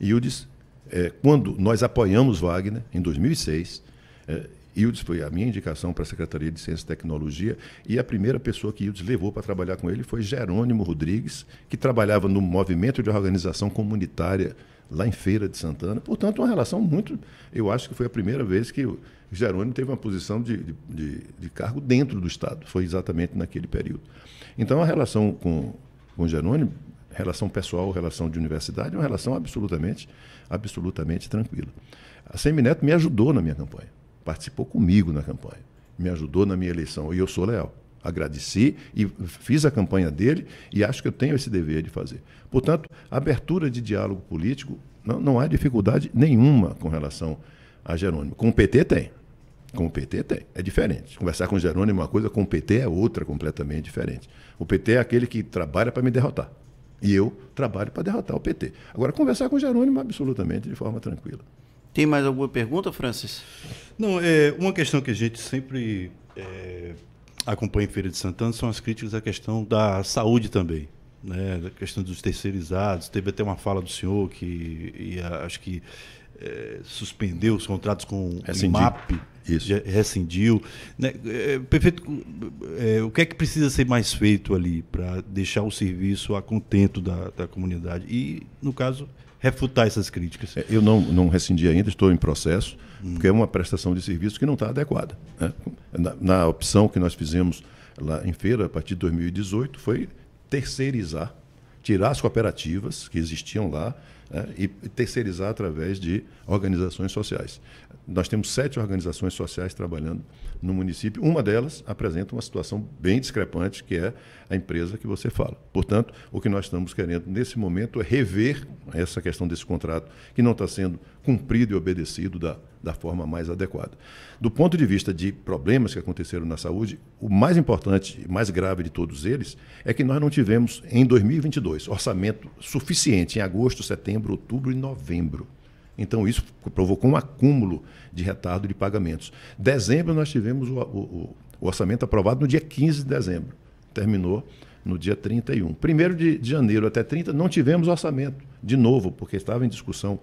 Ildes, é, quando nós apoiamos Wagner, em 2006, é, Ildes foi a minha indicação para a Secretaria de Ciência e Tecnologia e a primeira pessoa que Ildes levou para trabalhar com ele foi Jerônimo Rodrigues, que trabalhava no movimento de organização comunitária lá em Feira de Santana. Portanto, uma relação muito. Eu acho que foi a primeira vez que o Jerônimo teve uma posição de, de, de cargo dentro do Estado. Foi exatamente naquele período. Então, a relação com, com Jerônimo, relação pessoal, relação de universidade, é uma relação absolutamente, absolutamente tranquila. A Semineto me ajudou na minha campanha, participou comigo na campanha, me ajudou na minha eleição e eu sou leal agradeci e fiz a campanha dele e acho que eu tenho esse dever de fazer. Portanto, abertura de diálogo político, não, não há dificuldade nenhuma com relação a Jerônimo. Com o PT tem. Com o PT tem. É diferente. Conversar com o Jerônimo é uma coisa, com o PT é outra completamente diferente. O PT é aquele que trabalha para me derrotar. E eu trabalho para derrotar o PT. Agora, conversar com o Jerônimo absolutamente de forma tranquila. Tem mais alguma pergunta, Francis? Não, é uma questão que a gente sempre é, acompanha em Feira de Santana são as críticas à questão da saúde também, né? da questão dos terceirizados. Teve até uma fala do senhor que acho que é, suspendeu os contratos com o Map. Isso. rescindiu. Né? Eh, perfeito. É, eh, o que é que precisa ser mais feito ali para deixar o serviço a contento da, da comunidade? E, no caso, refutar essas críticas. Eu não, não rescindi ainda, estou em processo porque é uma prestação de serviço que não está adequada. Né? Na, na, opção que nós fizemos lá em feira, a partir de 2018, foi terceirizar, tirar as cooperativas que existiam lá né? e terceirizar através de organizações sociais. Nós temos sete organizações sociais trabalhando no município. Uma delas apresenta uma situação bem discrepante, que é a empresa que você fala. Portanto, o que nós estamos querendo nesse momento é rever essa questão desse contrato, que não está sendo cumprido e obedecido da, da forma mais adequada. Do ponto de vista de problemas que aconteceram na saúde, o mais importante, mais grave de todos eles, é que nós não tivemos, em 2022, orçamento suficiente em agosto, setembro, outubro e novembro. Então, isso provocou um acúmulo de retardo de pagamentos. Dezembro, nós tivemos o, o, o orçamento aprovado no dia 15 de dezembro. Terminou no dia 31. Primeiro de, de janeiro até 30, não tivemos orçamento, de novo, porque estava em discussão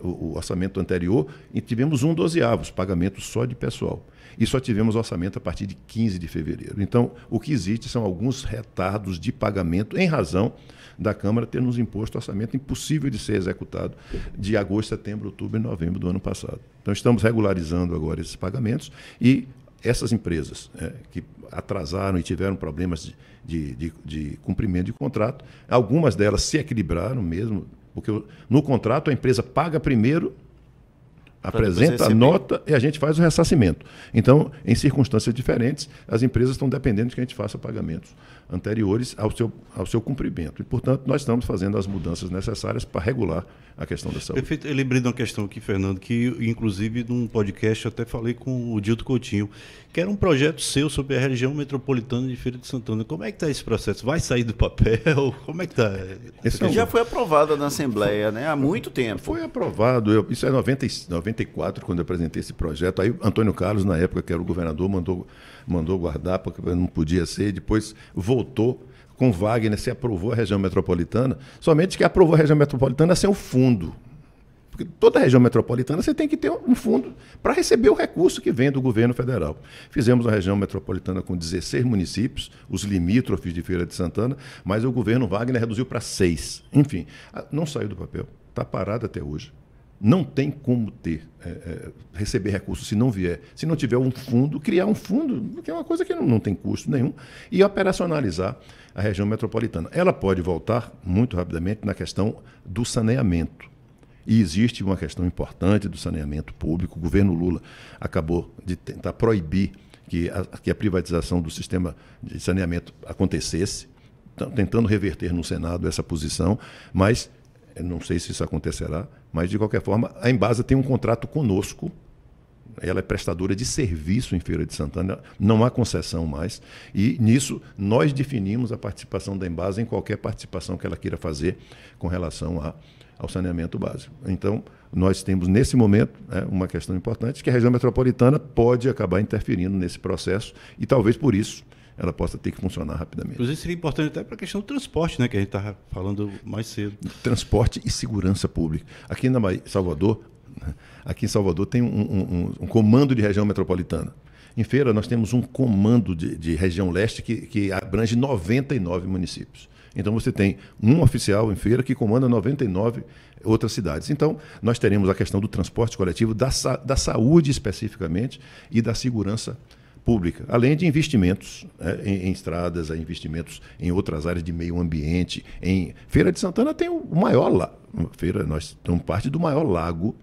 o, o orçamento anterior, e tivemos um dozeavos, pagamento só de pessoal. E só tivemos orçamento a partir de 15 de fevereiro. Então, o que existe são alguns retardos de pagamento em razão da Câmara ter nos imposto orçamento impossível de ser executado de agosto, setembro, outubro e novembro do ano passado. Então, estamos regularizando agora esses pagamentos e essas empresas é, que atrasaram e tiveram problemas de, de, de, cumprimento de contrato, algumas delas se equilibraram mesmo, porque no contrato a empresa paga primeiro, apresenta a nota e a gente faz o ressarcimento. Então, em circunstâncias diferentes, as empresas estão dependendo de que a gente faça pagamentos anteriores ao seu, ao seu cumprimento. E, portanto, nós estamos fazendo as mudanças necessárias para regular a questão da saúde. Perfeito. Eu lembrei de uma questão aqui, Fernando, que inclusive num podcast até falei com o Dilto Coutinho, que era um projeto seu sobre a região metropolitana de Feira de Santana. Como é que está esse processo? Vai sair do papel? Como é que está? É Já foi aprovado na Assembleia, né? Há muito tempo. Foi aprovado. Eu, isso é em 94, quando eu apresentei esse projeto. Aí Antônio Carlos, na época que era o governador, mandou mandou guardar porque não podia ser, depois voltou com Wagner, se aprovou a região metropolitana, somente que aprovou a região metropolitana sem o fundo. Porque toda a região metropolitana você tem que ter um fundo para receber o recurso que vem do governo federal. Fizemos uma região metropolitana com 16 municípios, os limítrofes de Feira de Santana, mas o governo Wagner reduziu para seis. Enfim, não saiu do papel, está parado até hoje não tem como ter é, é, receber recursos se não vier. Se não tiver um fundo, criar um fundo, que é uma coisa que não, não tem custo nenhum, e operacionalizar a região metropolitana. Ela pode voltar muito rapidamente na questão do saneamento. E existe uma questão importante do saneamento público. O governo Lula acabou de tentar proibir que a, que a privatização do sistema de saneamento acontecesse, tentando reverter no Senado essa posição, mas não sei se isso acontecerá mas, de qualquer forma, a Embasa tem um contrato conosco. Ela é prestadora de serviço em Feira de Santana, não há concessão mais. E nisso nós definimos a participação da Embasa em qualquer participação que ela queira fazer com relação a, ao saneamento básico. Então, nós temos nesse momento né, uma questão importante que a região metropolitana pode acabar interferindo nesse processo e talvez por isso ela possa ter que funcionar rapidamente. Inclusive, seria importante até para a questão do transporte, né, que a gente estava falando mais cedo. Transporte e segurança pública. Aqui na Bahia, Salvador, aqui em Salvador tem um, um, um comando de região metropolitana. Em Feira, nós temos um comando de, de região leste que, que abrange 99 municípios. Então você tem um oficial em feira que comanda 99 outras cidades. Então, nós teremos a questão do transporte coletivo, da, da saúde especificamente e da segurança pública pública, além de investimentos né, em, em, estradas, investimentos em outras áreas de meio ambiente. Em Feira de Santana tem o maior lago. Feira, nós estamos parte do maior lago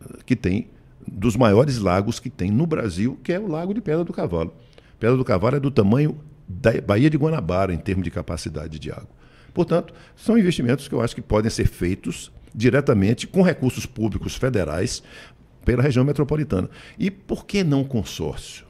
eh, que tem, dos maiores lagos que tem no Brasil, que é o Lago de Pedra do Cavalo. Pedra do Cavalo é do tamanho da Baía de Guanabara em termos de capacidade de água. Portanto, são investimentos que eu acho que podem ser feitos diretamente com recursos públicos federais pela região metropolitana. E por que não consórcio?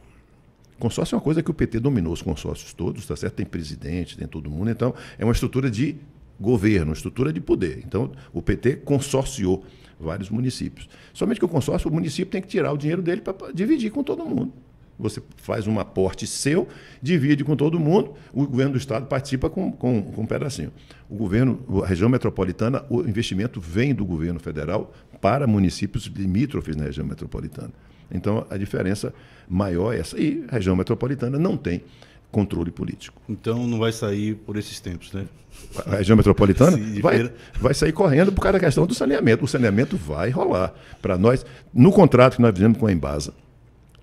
Consórcio é uma coisa que o PT dominou os consórcios todos, tá certo? Tem presidente, tem todo mundo, então é uma estrutura de governo, estrutura de poder. Então, o PT consorciou vários municípios. Somente que o consórcio, o município tem que tirar o dinheiro dele para dividir com todo mundo. Você faz um aporte seu, divide com todo mundo, o governo do estado participa com, com, com um pedacinho. O governo, a região metropolitana, o investimento vem do governo federal para municípios limítrofes na região metropolitana. Então, a diferença maior é essa. E a região metropolitana não tem controle político. Então não vai sair por esses tempos, né? A região metropolitana vai, vai sair correndo por causa da questão do saneamento. O saneamento vai rolar. Para nós, no contrato que nós fizemos com a Embasa,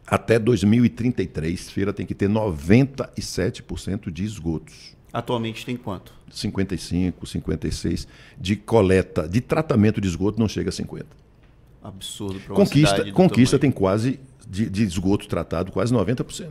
até 2033, Feira tem que ter 97% de esgotos. Atualmente tem quanto? 55, 56 de coleta, de tratamento de esgoto não chega a 50 absurdo para uma Conquista, conquista tem quase, de, de, esgoto tratado, quase 90%.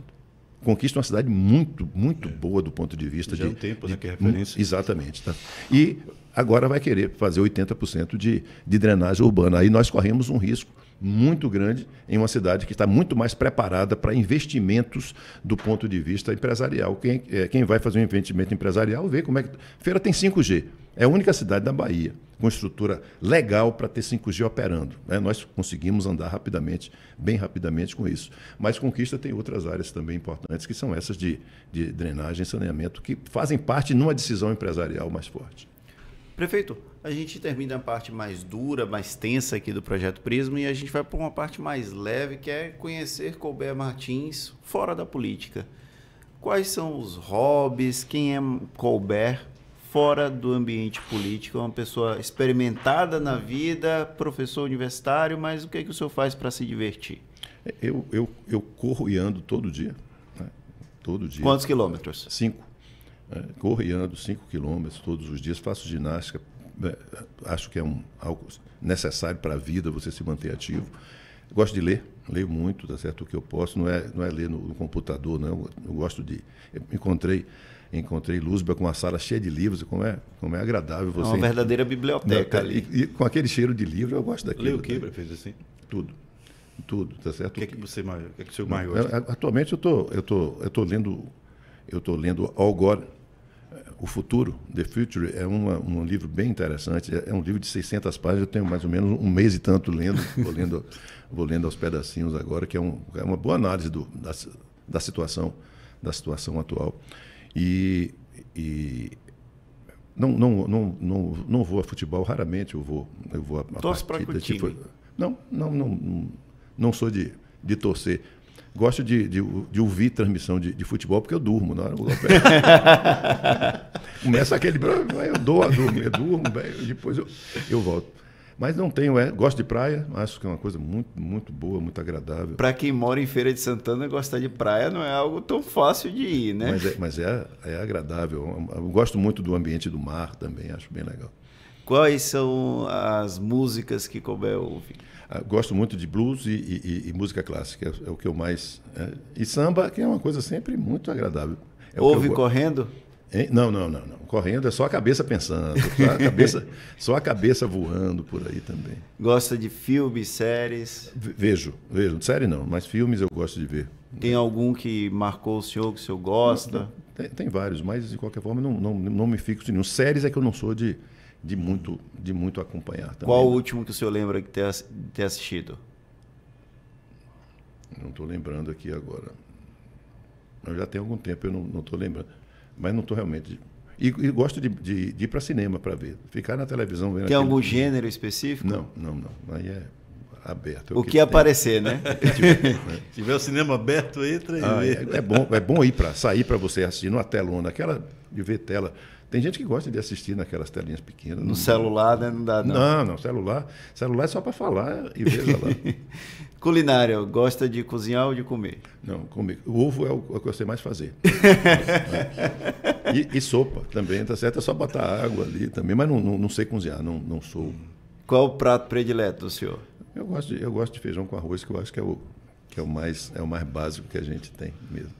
Conquista é uma cidade muito, muito é. boa do ponto de vista Já é de. É um tempo, de, né? Que é referência. Exatamente. Tá? E agora vai querer fazer 80% de, de drenagem urbana. Aí nós corremos um risco muito grande em uma cidade que está muito mais preparada para investimentos do ponto de vista empresarial. Quem, é, quem vai fazer um investimento empresarial vê como é que. Feira tem 5G. É a única cidade da Bahia com estrutura legal para ter 5G operando. Né? Nós conseguimos andar rapidamente, bem rapidamente com isso. Mas Conquista tem outras áreas também importantes, que são essas de, de drenagem e saneamento, que fazem parte numa decisão empresarial mais forte. Prefeito, a gente termina a parte mais dura, mais tensa aqui do Projeto Prisma e a gente vai para uma parte mais leve, que é conhecer Colbert Martins fora da política. Quais são os hobbies? Quem é Colbert fora do ambiente político, é uma pessoa experimentada na vida, professor universitário, mas o que, é que o senhor faz para se divertir? Eu, eu, eu corro e ando todo dia. Né? Todo dia. Quantos quilômetros? Cinco. É, corro e ando cinco quilômetros todos os dias, faço ginástica. Né? Acho que é um, algo necessário para a vida, você se manter ativo. Gosto de ler, leio muito, tá certo? O que eu posso, não é, não é ler no, no computador, não. Eu, eu gosto de. Eu encontrei encontrei Luzba com uma sala cheia de livros, como é, como é agradável você. É uma verdadeira biblioteca né, ali. E, e, com aquele cheiro de livro, eu gosto daquilo. Leu o que, né? fez assim? Tudo. Tudo, tá certo? O que é que você mais, o que é que o senhor mais é, gosta? É, atualmente eu tô, eu tô, eu tô lendo eu tô lendo Algor é, o Futuro, The Future, é uma, um livro bem interessante. É um livro de 600 páginas. Eu tenho mais ou menos um mês e tanto lendo. Vou lendo, vou lendo aos pedacinhos agora, que é, um, é uma boa análise do, da, da situação da situação atual. E, e não, não, não, não, não vou a futebol, raramente eu vou, eu vou a, a Torce partida. Tipo, não, não, não, não sou de, de torcer. Gosto de, de, de ouvir transmissão de, de, futebol porque eu durmo na é, hora. Começa aquele. Eu dou a dormir, eu durmo, depois eu, eu volto. Mas não tenho, é, gosto de praia, acho que é uma coisa muito, muito boa, muito agradável. Para quem mora em Feira de Santana, gostar de praia não é algo tão fácil de ir, né? Mas é, mas é, é agradável. Eu gosto muito do ambiente do mar também, acho bem legal. Quais são as músicas que Cobé ouve? Ah, gosto muito de blues e, e, e música clássica, é, é, o que eu mais. É. E samba, que é uma coisa sempre muito agradável. É ouve correndo? Gosto. Não, não, não, não. Correndo é só a cabeça pensando, só tá? a cabeça, só a cabeça voando por aí também. Gosta de filmes, séries? Vejo, vejo. Série não, mas filmes eu gosto de ver. Tem algum que marcou o senhor que o senhor gosta? Tem, tem vários, mas de qualquer forma não, não, não me fixo em nenhum. Séries é que eu não sou de, de, muito, de muito acompanhar também. Qual o último que o senhor lembra de ter, ter assistido? Não estou lembrando aqui agora. mas já tem algum tempo, eu não estou lembrando. Mas não estou realmente. E, e, gosto de, de, de ir para cinema para ver. Ficar na televisão vendo. Tem aquilo. algum gênero específico? Não, não, não. Aí é aberto. É o, o, que, que aparecer, né? né? Se tiver o cinema aberto, entra e ah, é, é, bom, é bom ir para sair para você assistir numa telona, aquela de ver tela. Tem gente que gosta de assistir naquelas telinhas pequenas. No celular, dá. né? Não dá, não. Não, não. Celular, celular é só para falar e veja lá. Culinária, gosta de cozinhar ou de comer? Não, comer. O ovo é o, é o que eu sei mais fazer. e, e, sopa também, tá certo? É só botar água ali também, mas não, não, não sei cozinhar, não, não sou. Qual o prato predileto do senhor? Eu gosto, de, eu gosto de feijão com arroz, que eu acho que é o, que é o, mais, é o mais básico que a gente tem mesmo.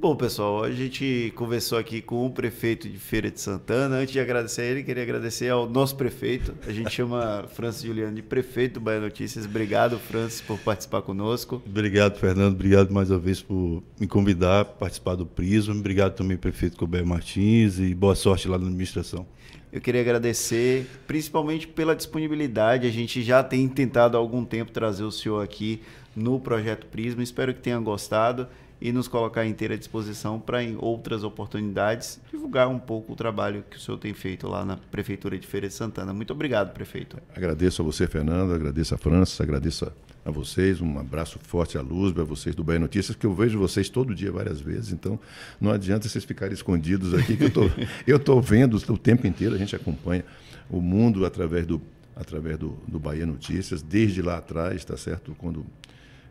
Bom, pessoal, a gente conversou aqui com o prefeito de Feira de Santana. Antes de agradecer a ele, queria agradecer ao nosso prefeito. A gente chama Francis Juliano de prefeito do Bahia Notícias. Obrigado, Francis, por participar conosco. Obrigado, Fernando. Obrigado mais uma vez por me convidar a participar do Prisma. Obrigado também, prefeito Colbert Martins, e boa sorte lá na administração. Eu queria agradecer, principalmente pela disponibilidade. A gente já tem tentado há algum tempo trazer o senhor aqui no projeto Prisma. Espero que tenha gostado e nos colocar inteira à disposição para, em outras oportunidades, divulgar um pouco o trabalho que o senhor tem feito lá na Prefeitura de Feira de Santana. Muito obrigado, prefeito. Agradeço a você, Fernando, agradeço a França, agradeço a vocês, um abraço forte à luz, a vocês do Bahia Notícias, que eu vejo vocês todo dia várias vezes, então não adianta vocês ficarem escondidos aqui, que eu tô, estou tô vendo o tempo inteiro, a gente acompanha o mundo através do, através do, do Bahia Notícias, desde lá atrás, está certo? Quando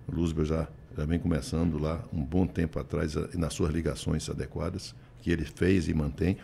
o já já vem começando lá um bom tempo atrás, eh, nas suas ligações adequadas, que ele fez e mantém.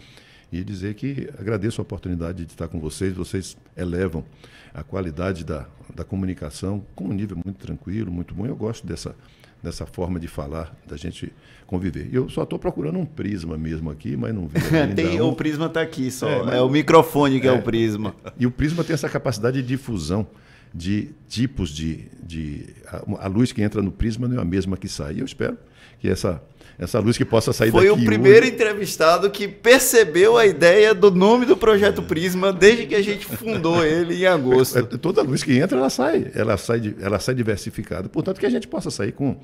E dizer que agradeço a oportunidade de estar com vocês, vocês elevam a qualidade da, da comunicação com um nível muito tranquilo, muito bom. Eu gosto dessa, dessa forma de falar, da gente conviver. Eu só estou procurando um prisma mesmo aqui, mas não vi tem, um. O prisma está aqui só. É, mas, é, o microfone que é, é, o prisma. E o prisma tem essa capacidade de difusão de tipos de. de a, a, luz que entra no prisma não é a mesma que sai. E eu espero que essa, essa luz que possa sair Foi daqui. Foi o primeiro hoje... entrevistado que percebeu a ideia do nome do projeto é. Prisma desde que a gente fundou ele em agosto. É, é, toda luz que entra, ela sai. Ela sai, ela sai diversificada. Portanto, que a gente possa sair com,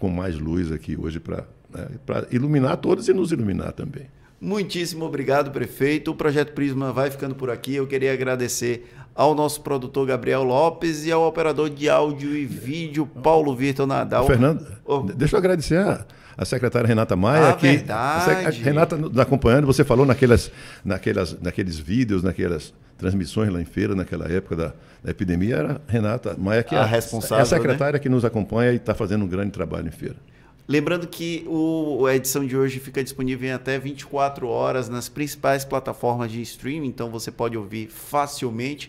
com mais luz aqui hoje para né, iluminar todos e nos iluminar também. Muitíssimo obrigado, prefeito. O projeto Prisma vai ficando por aqui. Eu queria agradecer ao nosso produtor Gabriel Lopes e ao operador de áudio e vídeo Paulo Vitor Nadal. Fernando, oh. deixa eu agradecer a, a secretária Renata Maia. Ah, que, verdade. A, a Renata nos acompanhando, você falou naquelas, naquelas, naqueles vídeos, naquelas transmissões lá em feira, naquela época da, da epidemia, era Renata Maia que é a é, responsável, é a secretária né? que nos acompanha e está fazendo um grande trabalho em feira. Lembrando que o, a edição de hoje fica disponível em até 24 horas nas principais plataformas de streaming, então você pode ouvir facilmente